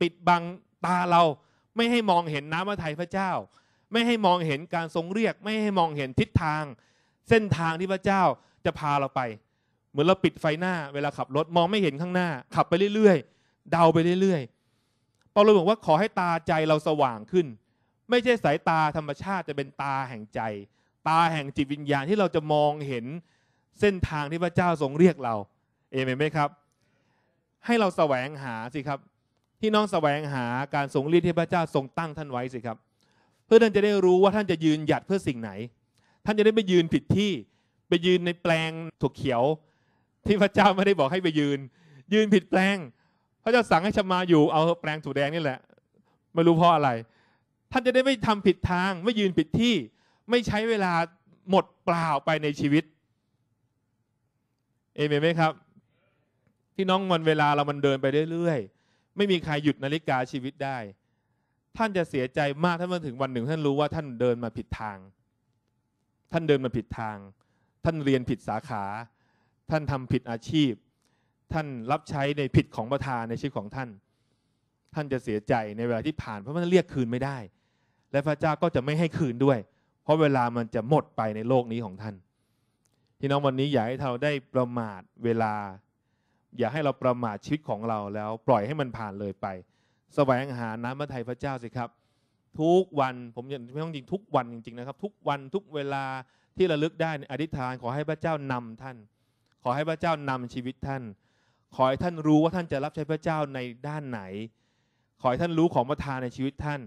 ปิดบังตาเราไม่ให้มองเห็นน้ำพระทัยพระเจ้า ไม่ให้มองเห็นการทรงเรียกไม่ให้มองเห็นทิศทางเส้นทางที่พระเจ้าจะพาเราไป เหมือนเราปิดไฟหน้าเวลาขับรถมองไม่เห็นข้างหน้าขับไป เรื่อยๆเดาไปเรื่อยๆเปาโลบอก ว่าขอให้ตาใจเราสว่างขึ้น ไม่ใช่สายตาธรรมชาติจะเป็นตาแห่งใจ ตาแห่งจิตวิญญาณที่เราจะมองเห็นเส้นทางที่พระเจ้าทรงเรียกเราเอเมนไหมครับ ให้เราแสวงหาสิครับ ที่น้องแสวงหาการทรงเรียกที่พระเจ้า ทรงตั้งท่านไว้สิครับ เพื่อท่านจะได้รู้ว่าท่านจะยืนหยัดเพื่อสิ่งไหนท่านจะได้ไปยืนผิดที่ไปยืนในแปลงถั่วเขียว ที่พระเจ้าไม่ได้บอกให้ไปยืน ยืนผิดแปลงพระเจ้าสั่งให้ชมาอยู่เอาแปลงถั่วแดงนี่แหละไม่รู้เพราะอะไร ท่านจะได้ไม่ทำผิดทาง ไม่ยืนผิดที่ไม่ใช้เวลาหมดเปล่าไปในชีวิตเอเมนไหมครับพี่น้องวันเวลาเรามันเดินไปเรื่อยๆไม่มีใครหยุดนาฬิกาชีวิตได้ ท่านจะเสียใจมากถ้าเมื่อถึงวันหนึ่ง ท่านรู้ว่า ท่านเดินมาผิดทางท่านเดินมาผิดทาง ท่านเรียนผิดสาขา ท่านทำผิดอาชีพ ท่านรับใช้ในผิดของประธาน ในชีวิตของท่าน ท่านจะเสียใจในเวลาที่ผ่าน เพราะมันเรียกคืนไม่ได้ และพระเจ้าก็จะไม่ให้คืนด้วย เพราะเวลามันจะหมดไปในโลกนี้ของท่านพี่น้องวันนี้อยากให้เราได้ประมาทเวลา อย่าให้เราประมาทชีวิตของเราแล้วปล่อยให้มันผ่านเลยไปแสวงหาน้ำพระทัยพระเจ้าสิครับทุกวันผมไม่ต้องจริงทุกวันจริงๆนะครับ ทุกวันทุกเวลาที่ระลึกได้อธิษฐาน ขอให้พระเจ้านำท่าน ขอให้พระเจ้านำชีวิตท่าน ขอให้ท่านรู้ว่าท่านจะรับใช้พระเจ้าในด้านไหน ขอให้ท่านรู้ของประทานในชีวิตท่าน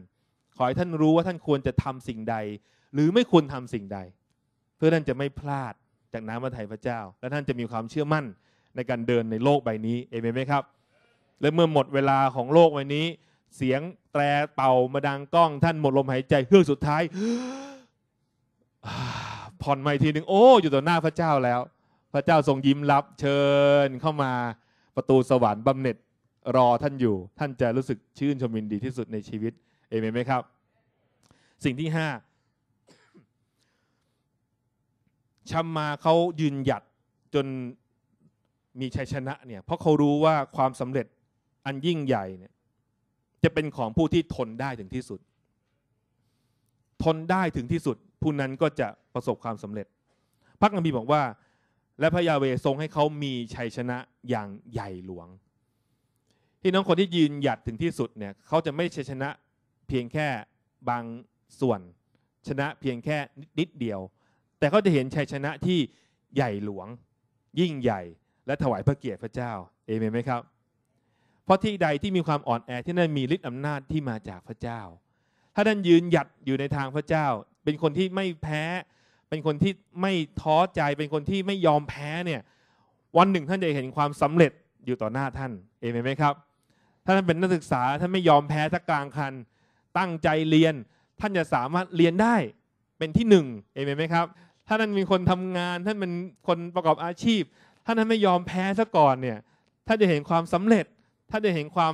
ขอให้ท่านรู้ว่าท่านควรจะทำสิ่งใด หรือไม่ควรทำสิ่งใด เพื่อท่านจะไม่พลาดจากน้ำพระทัยพระเจ้า และท่านจะมีความเชื่อมั่นในการเดินในโลกใบนี้เอเมนไหมครับ และเมื่อหมดเวลาของโลกใบนี้เสียงแตรเป่ามาดังกล้องท่านหมดลมหายใจเฮือกสุดท้าย ผ่อนม่ทีหนึ่งโอ้ อยู่ต่อหน้าพระเจ้าแล้ว พระเจ้าทรงยิ้มรับเชิญเข้ามาประตูสวรรค์บำเหน็จรอท่านอยู่ ท่านจะรู้สึกชื่นชมยินดีที่สุดในชีวิต เอเมนไหมครับ สิ่งที่ห้าชัมมาเขายืนหยัด จนมีชัยชนะ เนี่ยเพราะเขารู้ว่าความสำเร็จอันยิ่งใหญ่เนี่ยจะเป็นของผู้ที่ทนได้ถึงที่สุด ทนได้ถึงที่สุดผู้นั้นก็จะประสบความสำเร็จ พระคัมภีร์บอกว่าและพระยาเวทรงให้เขามีชัยชนะอย่างใหญ่หลวง ที่น้องคนที่ยืนหยัดถึงที่สุดเนี่ยเขาจะไม่ชัยชนะเพียงแค่บางส่วน ชนะเพียงแค่นิดเดียว แต่เขาจะเห็นชัยชนะที่ใหญ่หลวง ยิ่งใหญ่ และถวายพระเกียรติพระเจ้าเอเมนไหมครับเพราะที่ใดที่มีความอ่อนแอที่นั่นมีฤทธิ์อำนาจที่มาจากพระเจ้า ถ้าท่านยืนหยัดอยู่ในทางพระเจ้า เป็นคนที่ไม่แพ้ เป็นคนที่ไม่ท้อใจ เป็นคนที่ไม่ยอมแพ้เนี่ย วันหนึ่งท่านจะเห็นความสำเร็จอยู่ต่อหน้าท่าน เอเมนไหมครับ ถ้าท่านเป็นนักศึกษาท่านไม่ยอมแพ้สักกลางคัน ตั้งใจเรียน ท่านจะสามารถเรียนได้ เป็นที่หนึ่งเอเมนไหมครับ ถ้าท่านเป็นคนทำงานท่านเป็นคนประกอบอาชีพ ถ้าท่านไม่ยอมแพ้ซะก่อนเนี่ย ท่านจะเห็นความสำเร็จท่านจะเห็นความ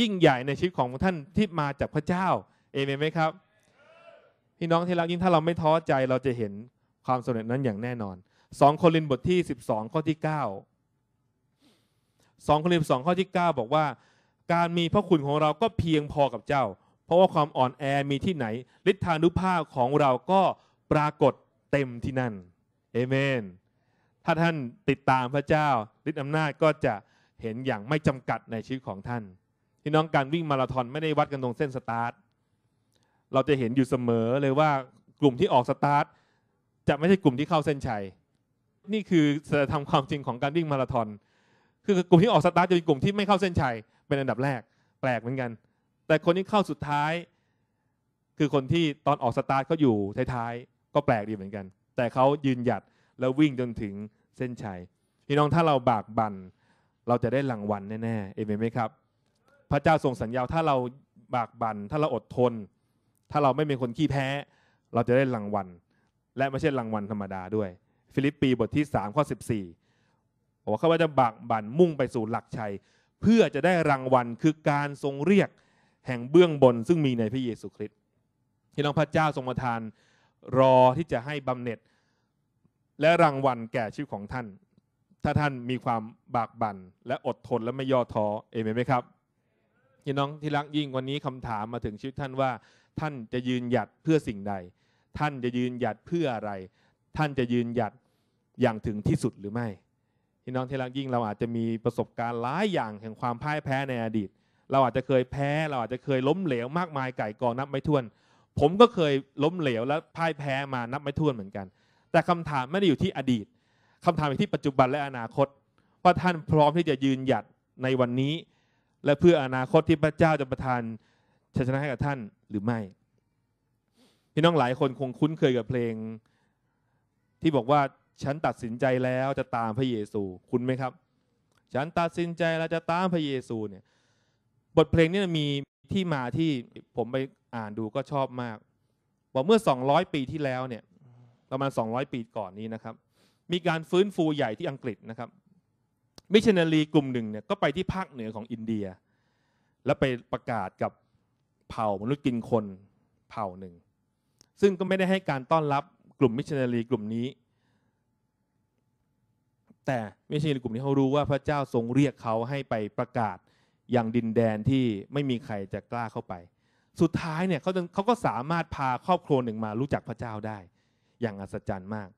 ยิ่งใหญ่ในชีวิตของท่านที่มาจากพระเจ้าเอเมนไหมครับ พี่น้องที่รักยิ่งถ้าเราไม่ท้อใจเราจะเห็นความสำเร็จนั้นอย่างแน่นอนสองโครินบทที่12ข้อที่9 2โครินสองข้อที่9บอกว่า การมีพระคุณของเราก็เพียงพอกับเจ้า เพราะว่าความอ่อนแอมีที่ไหนฤทธานุภาพของเราก็ปรากฏเต็มที่นั่นเอเมน ถ้าท่านติดตามพระเจ้าฤทธิอำนาจก็จะเห็นอย่างไม่จำกัดในชีวิตของท่านพี่น้องการวิ่งมาราธอนไม่ได้วัดกันตรงเส้นสตาร์ทเราจะเห็นอยู่เสมอเลยว่ากลุ่มที่ออกสตาร์ทจะไม่ใช่กลุ่มที่เข้าเส้นชัยนี่คือจะทำความจริงของการวิ่งมาราธอนคือกลุ่มที่ออกสตาร์ทจะเป็นกลุ่มที่ไม่เข้าเส้นชัย เป็นอันดับแรก แปลกเหมือนกัน แต่คนที่เข้าสุดท้ายคือคนที่ตอนออกสตาร์ทเขาอยู่ท้ายๆก็แปลกดีเหมือนกัน แต่เขายืนหยัดแล้ววิ่งจนถึงเส้นชัยพี่น้องถ้าเราบากบัน่นเราจะได้รางวัลแน่ ๆ เอเมนไหมครับ พระเจ้าทรงสัญญาถ้าเราบากบัน่นถ้าเราอดทน ถ้าเราไม่เป็นคนขี้แพ้ เราจะได้รางวัลและไม่ใช่รางวัลธรรมดาด้วย ฟิลิปปีบทที่3ข้อ 14บอกว่าข้าพเจ้าบากบัน่นมุ่งไปสู่หลักชัยเพื่อจะได้รางวัลคือการทรงเรียกแห่งเบื้องบนซึ่งมีในพระเยซูคริสต์ที่น้องพระเจ้าทรงประทานรอที่จะให้บำเหน็จและรางวัลแก่ชีวิตของท่านถ้าท่านมีความบากบั่น และอดทนและไม่ย่อท้อ เอเมนไหมครับพี่น้องที่รักยิ่งวันนี้คำถามมาถึงชีวิตท่านว่า ท่านจะยืนหยัดเพื่อสิ่งใด ท่านจะยืนหยัดเพื่ออะไร ท่านจะยืนหยัดอย่างถึงที่สุดหรือไม่พี่น้องที่รักยิ่งเราอาจจะมีประสบการณ์หลายอย่างแห่งความพ่ายแพ้ในอดีต เราอาจจะเคยแพ้ เราอาจจะเคยล้มเหลวมากมายไก่กองนับไม่ถ้วน ผมก็เคยล้มเหลวและพ่ายแพ้มานับไม่ถ้วนเหมือนกัน แต่คำถามไม่ได้อยู่ที่อดีตคำถามที่ปัจจุบันและอนาคตว่าท่านพร้อมที่จะยืนหยัดในวันนี้ และเพื่ออนาคตที่พระเจ้าจะประทานชัยชนะให้กับท่านหรือไม่พี่น้องหลายคนคงคุ้นเคยกับเพลง ที่บอกว่าฉันตัดสินใจแล้วจะตามพระเยซูคุณไหมครับ ฉันตัดสินใจแล้วจะตามพระเยซูเนี่ย บทเพลงนี้มีที่มาที่ผมไปอ่านดูก็ชอบมากว่าเมื่อ 200 ปีที่แล้วเนี่ย ประมาณ 200 ปีก่อนนี้นะครับมีการฟื้นฟูใหญ่ที่อังกฤษนะครับ มิชชันนารีกลุ่มหนึ่งเนี่ย ก็ไปที่ภาคเหนือของอินเดีย แล้วไปประกาศกับเผ่า มนุษย์กินคนเผ่าหนึ่ง ซึ่งก็ไม่ได้ให้การต้อนรับกลุ่มมิชชันนารีกลุ่มนี้ แต่ มิชชันนารีกลุ่มนี้เขารู้ว่าพระเจ้าทรงเรียกเขาให้ไปประกาศอย่างดินแดนที่ไม่มีใครจะกล้าเข้าไป สุดท้ายเนี่ยเขาเขาก็สามารถพาครอบครัวหนึ่งมารู้จักพระเจ้าได้ อย่างอัศจรรย์มาก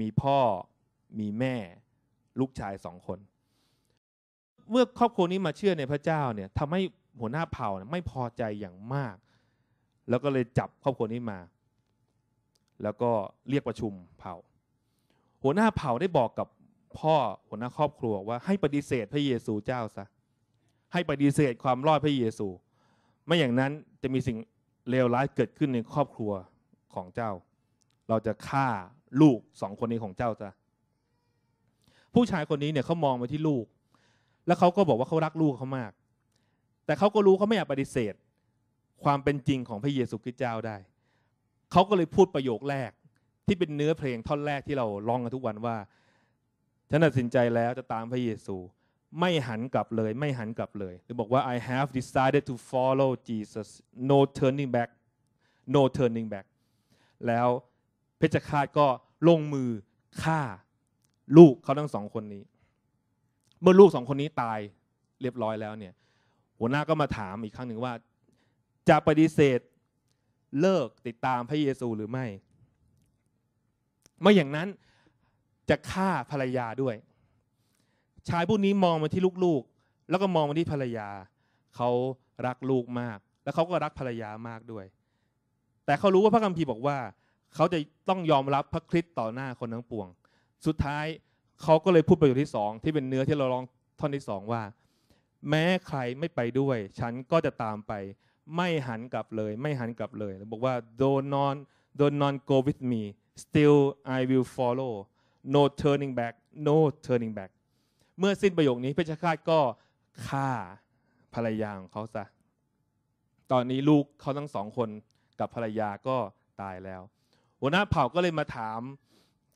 มีพ่อ มีแม่ ลูกชายสองคน เมื่อครอบครัวนี้มาเชื่อในพระเจ้าเนี่ยทำให้หัวหน้าเผ่าไม่พอใจอย่างมาก แล้วก็เลยจับครอบครัวนี้มา แล้วก็เรียกประชุมเผ่า หัวหน้าเผ่าได้บอกกับพ่อหัวหน้าครอบครัวว่าให้ปฏิเสธพระเยซูเจ้าซะ ให้ปฏิเสธความรอดพระเยซู ไม่อย่างนั้นจะมีสิ่งเลวร้ายเกิดขึ้นในครอบครัวของเจ้า เราจะฆ่าลูกสองคนนี้ของเจ้าจ้ะผู้ชายคนนี้เนี่ยเขามองไปที่ลูก แล้วเขาก็บอกว่าเขารักลูกเขามาก แต่เขาก็รู้เขาไม่อยากปฏิเสธ ความเป็นจริงของพระเยซูคริสต์เจ้าได้เขาก็เลยพูดประโยคแรกที่เป็นเนื้อเพลงท่อนแรกที่เราร้องกันทุกวันว่าฉันตัดสินใจแล้วจะตามพระเยซูไม่หันกลับเลยไม่หันกลับเลย หรือบอกว่า I have decided to follow Jesus no turning back no turning back แล้วเพชฌฆาตก็ลงมือฆ่าลูกเขาทั้งสองคนนี้เมื่อลูกสองคนนี้ตายเรียบร้อยแล้วเนี่ย หัวหน้าก็มาถามอีกครั้งหนึ่งว่า จะปฏิเสธเลิกติดตามพระเยซูหรือไม่ไม่อย่างนั้นจะฆ่าภรรยาด้วย ชายผู้นี้มองมาที่ลูกๆแล้วก็มองมาที่ภรรยาเขารักลูกมาก แล้วเขาก็รักภรรยามากด้วย แต่เขารู้ว่าพระคัมภีร์บอกว่าเขาจะต้องยอมรับพระคริสต์ต่อหน้าคนทั้งปวง สุดท้ายเขาก็เลยพูดประโยคที่สองที่เป็นเนื้อที่เราลองท่อนที่สองว่า แม้ใครไม่ไปด้วย ฉันก็จะตามไป ไม่หันกลับเลย ไม่หันกลับเลยบอกว่า don't non don't non go with me still I will follow no turning back no turning back เมื่อสิ้นประโยคนี้เพชฌฆาตก็ฆ่าภรรยาของเขาซะตอนนี้ลูกเขาทั้งสองคนกับภรรยาก็ตายแล้วหัวหน้าเผ่าก็เลยมาถาม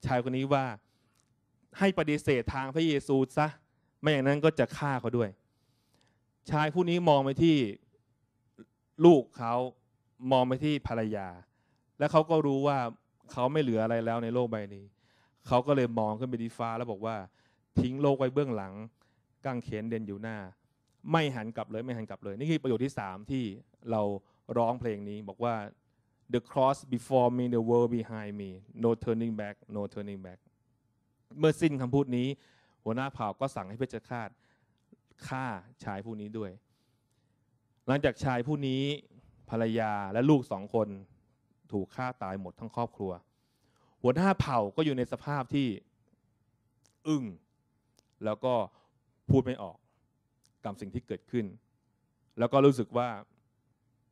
ชายคนนี้ว่าให้ปฏิเสธทางพระเยซูซะ ไม่อย่างนั้นก็จะฆ่าเขาด้วย ชายผู้นี้มองไปที่ลูกเขามองไปที่ภรรยา และเขาก็รู้ว่าเขาไม่เหลืออะไรแล้วในโลกใบนี้เขาก็เลยมองขึ้นไปที่ฟ้าแล้วบอกว่าทิ้งโลกไว้เบื้องหลังกางเขนเด่นอยู่หน้า ไม่หันกลับเลยไม่หันกลับเลย นี่คือประโยชน์ที่สามที่เราร้องเพลงนี้บอกว่า the cross before me the world behind me no turning back no turning back เมื่อสิ้นคำพูดนี้ หัวหน้าเผ่าก็สั่งให้เพชฌฆาตฆ่าชายผู้นี้ด้วย หลังจากชายผู้นี้ ภรรยาและลูกสองคน ถูกฆ่าตายหมดทั้งครอบครัว หัวหน้าเผ่าก็อยู่ในสภาพที่อึ้งแล้วก็พูดไม่ออกกับสิ่งที่เกิดขึ้น แล้วก็รู้สึกว่า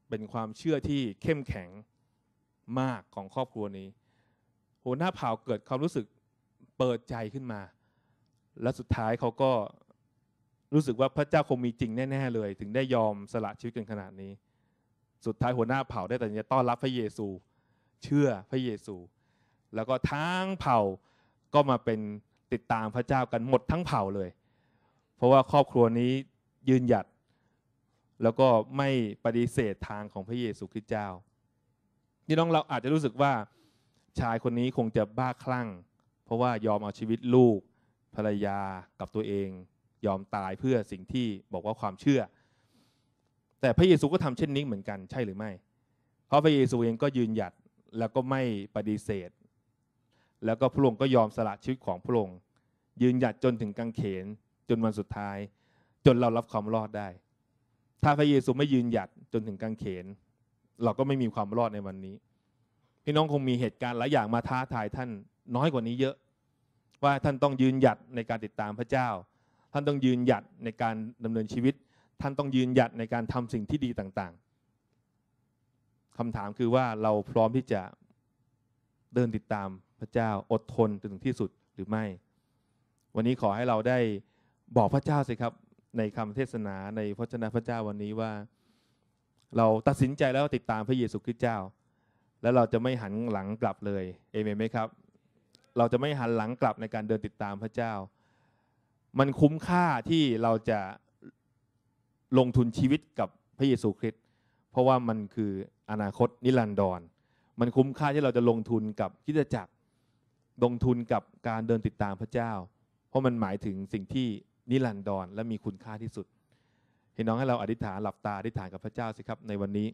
เป็นความเชื่อที่เข้มแข็งมากของครอบครัวนี้ หัวหน้าเผ่าเกิดความรู้สึกเปิดใจขึ้นมา และสุดท้ายเขาก็รู้สึกว่าพระเจ้าคงมีจริงแน่ๆเลย ถึงได้ยอมสละชีวิตกันขนาดนี้ สุดท้ายหัวหน้าเผ่าได้แต่จะต้อนรับพระเยซูเชื่อพระเยซู แล้วก็ทั้งเผ่าก็มาเป็นติดตามพระเจ้ากันหมดทั้งเผ่าเลย เพราะว่าครอบครัวนี้ยืนหยัด แล้วก็ไม่ปฏิเสธทางของพระเยซูคริสต์เจ้าพี่น้องเราอาจจะรู้สึกว่าชายคนนี้คงจะบ้าคลั่ง เพราะว่ายอมเอาชีวิตลูกภรรยากับตัวเองยอมตายเพื่อสิ่งที่บอกว่าความเชื่อ แต่พระเยซูก็ทำเช่นนี้เหมือนกันใช่หรือไม่ เพราะพระเยซูเองก็ยืนหยัดแล้วก็ไม่ปฏิเสธ แล้วก็พระองค์ก็ยอมสละชีวิตของพระองค์ยืนหยัดจนถึงกางเขนจนวันสุดท้าย จนเรารับความรอดได้ ถ้าพระเยซูไม่ยืนหยัดจนถึงกางเขนเราก็ไม่มีความรอดในวันนี้ พี่น้องคงมีเหตุการณ์หลายอย่างมาท้าทายท่านน้อยกว่านี้เยอะ ว่าท่านต้องยืนหยัดในการติดตามพระเจ้า ท่านต้องยืนหยัดในการดำเนินชีวิต ท่านต้องยืนหยัดในการทำสิ่งที่ดีต่างๆ คำถามคือว่าเราพร้อมที่จะเดินติดตามพระเจ้าอดทนจนถึงที่สุดหรือไม่ วันนี้ขอให้เราได้บอกพระเจ้าสิครับ ในคำเทศนา ในพระชนะพระเจ้าวันนี้ว่าเราตัดสินใจแล้วติดตามพระเยซูคริสต์เจ้า แล้วเราจะไม่หันหลังกลับเลย เอเมนไหมครับ เราจะไม่หันหลังกลับในการเดินติดตามพระเจ้า มันคุ้มค่าที่เราจะลงทุนชีวิตกับพระเยซูคริสต์ เพราะว่ามันคืออนาคตนิรันดร มันคุ้มค่าที่เราจะลงทุนกับคิดจักรลงทุนกับการเดินติดตามพระเจ้า เพราะมันหมายถึงสิ่งที่นิรันดรและมีคุณค่าที่สุดพี่น้องให้เราอธิษฐานหลับตาอธิษฐานกับพระเจ้าสิครับในวันนี้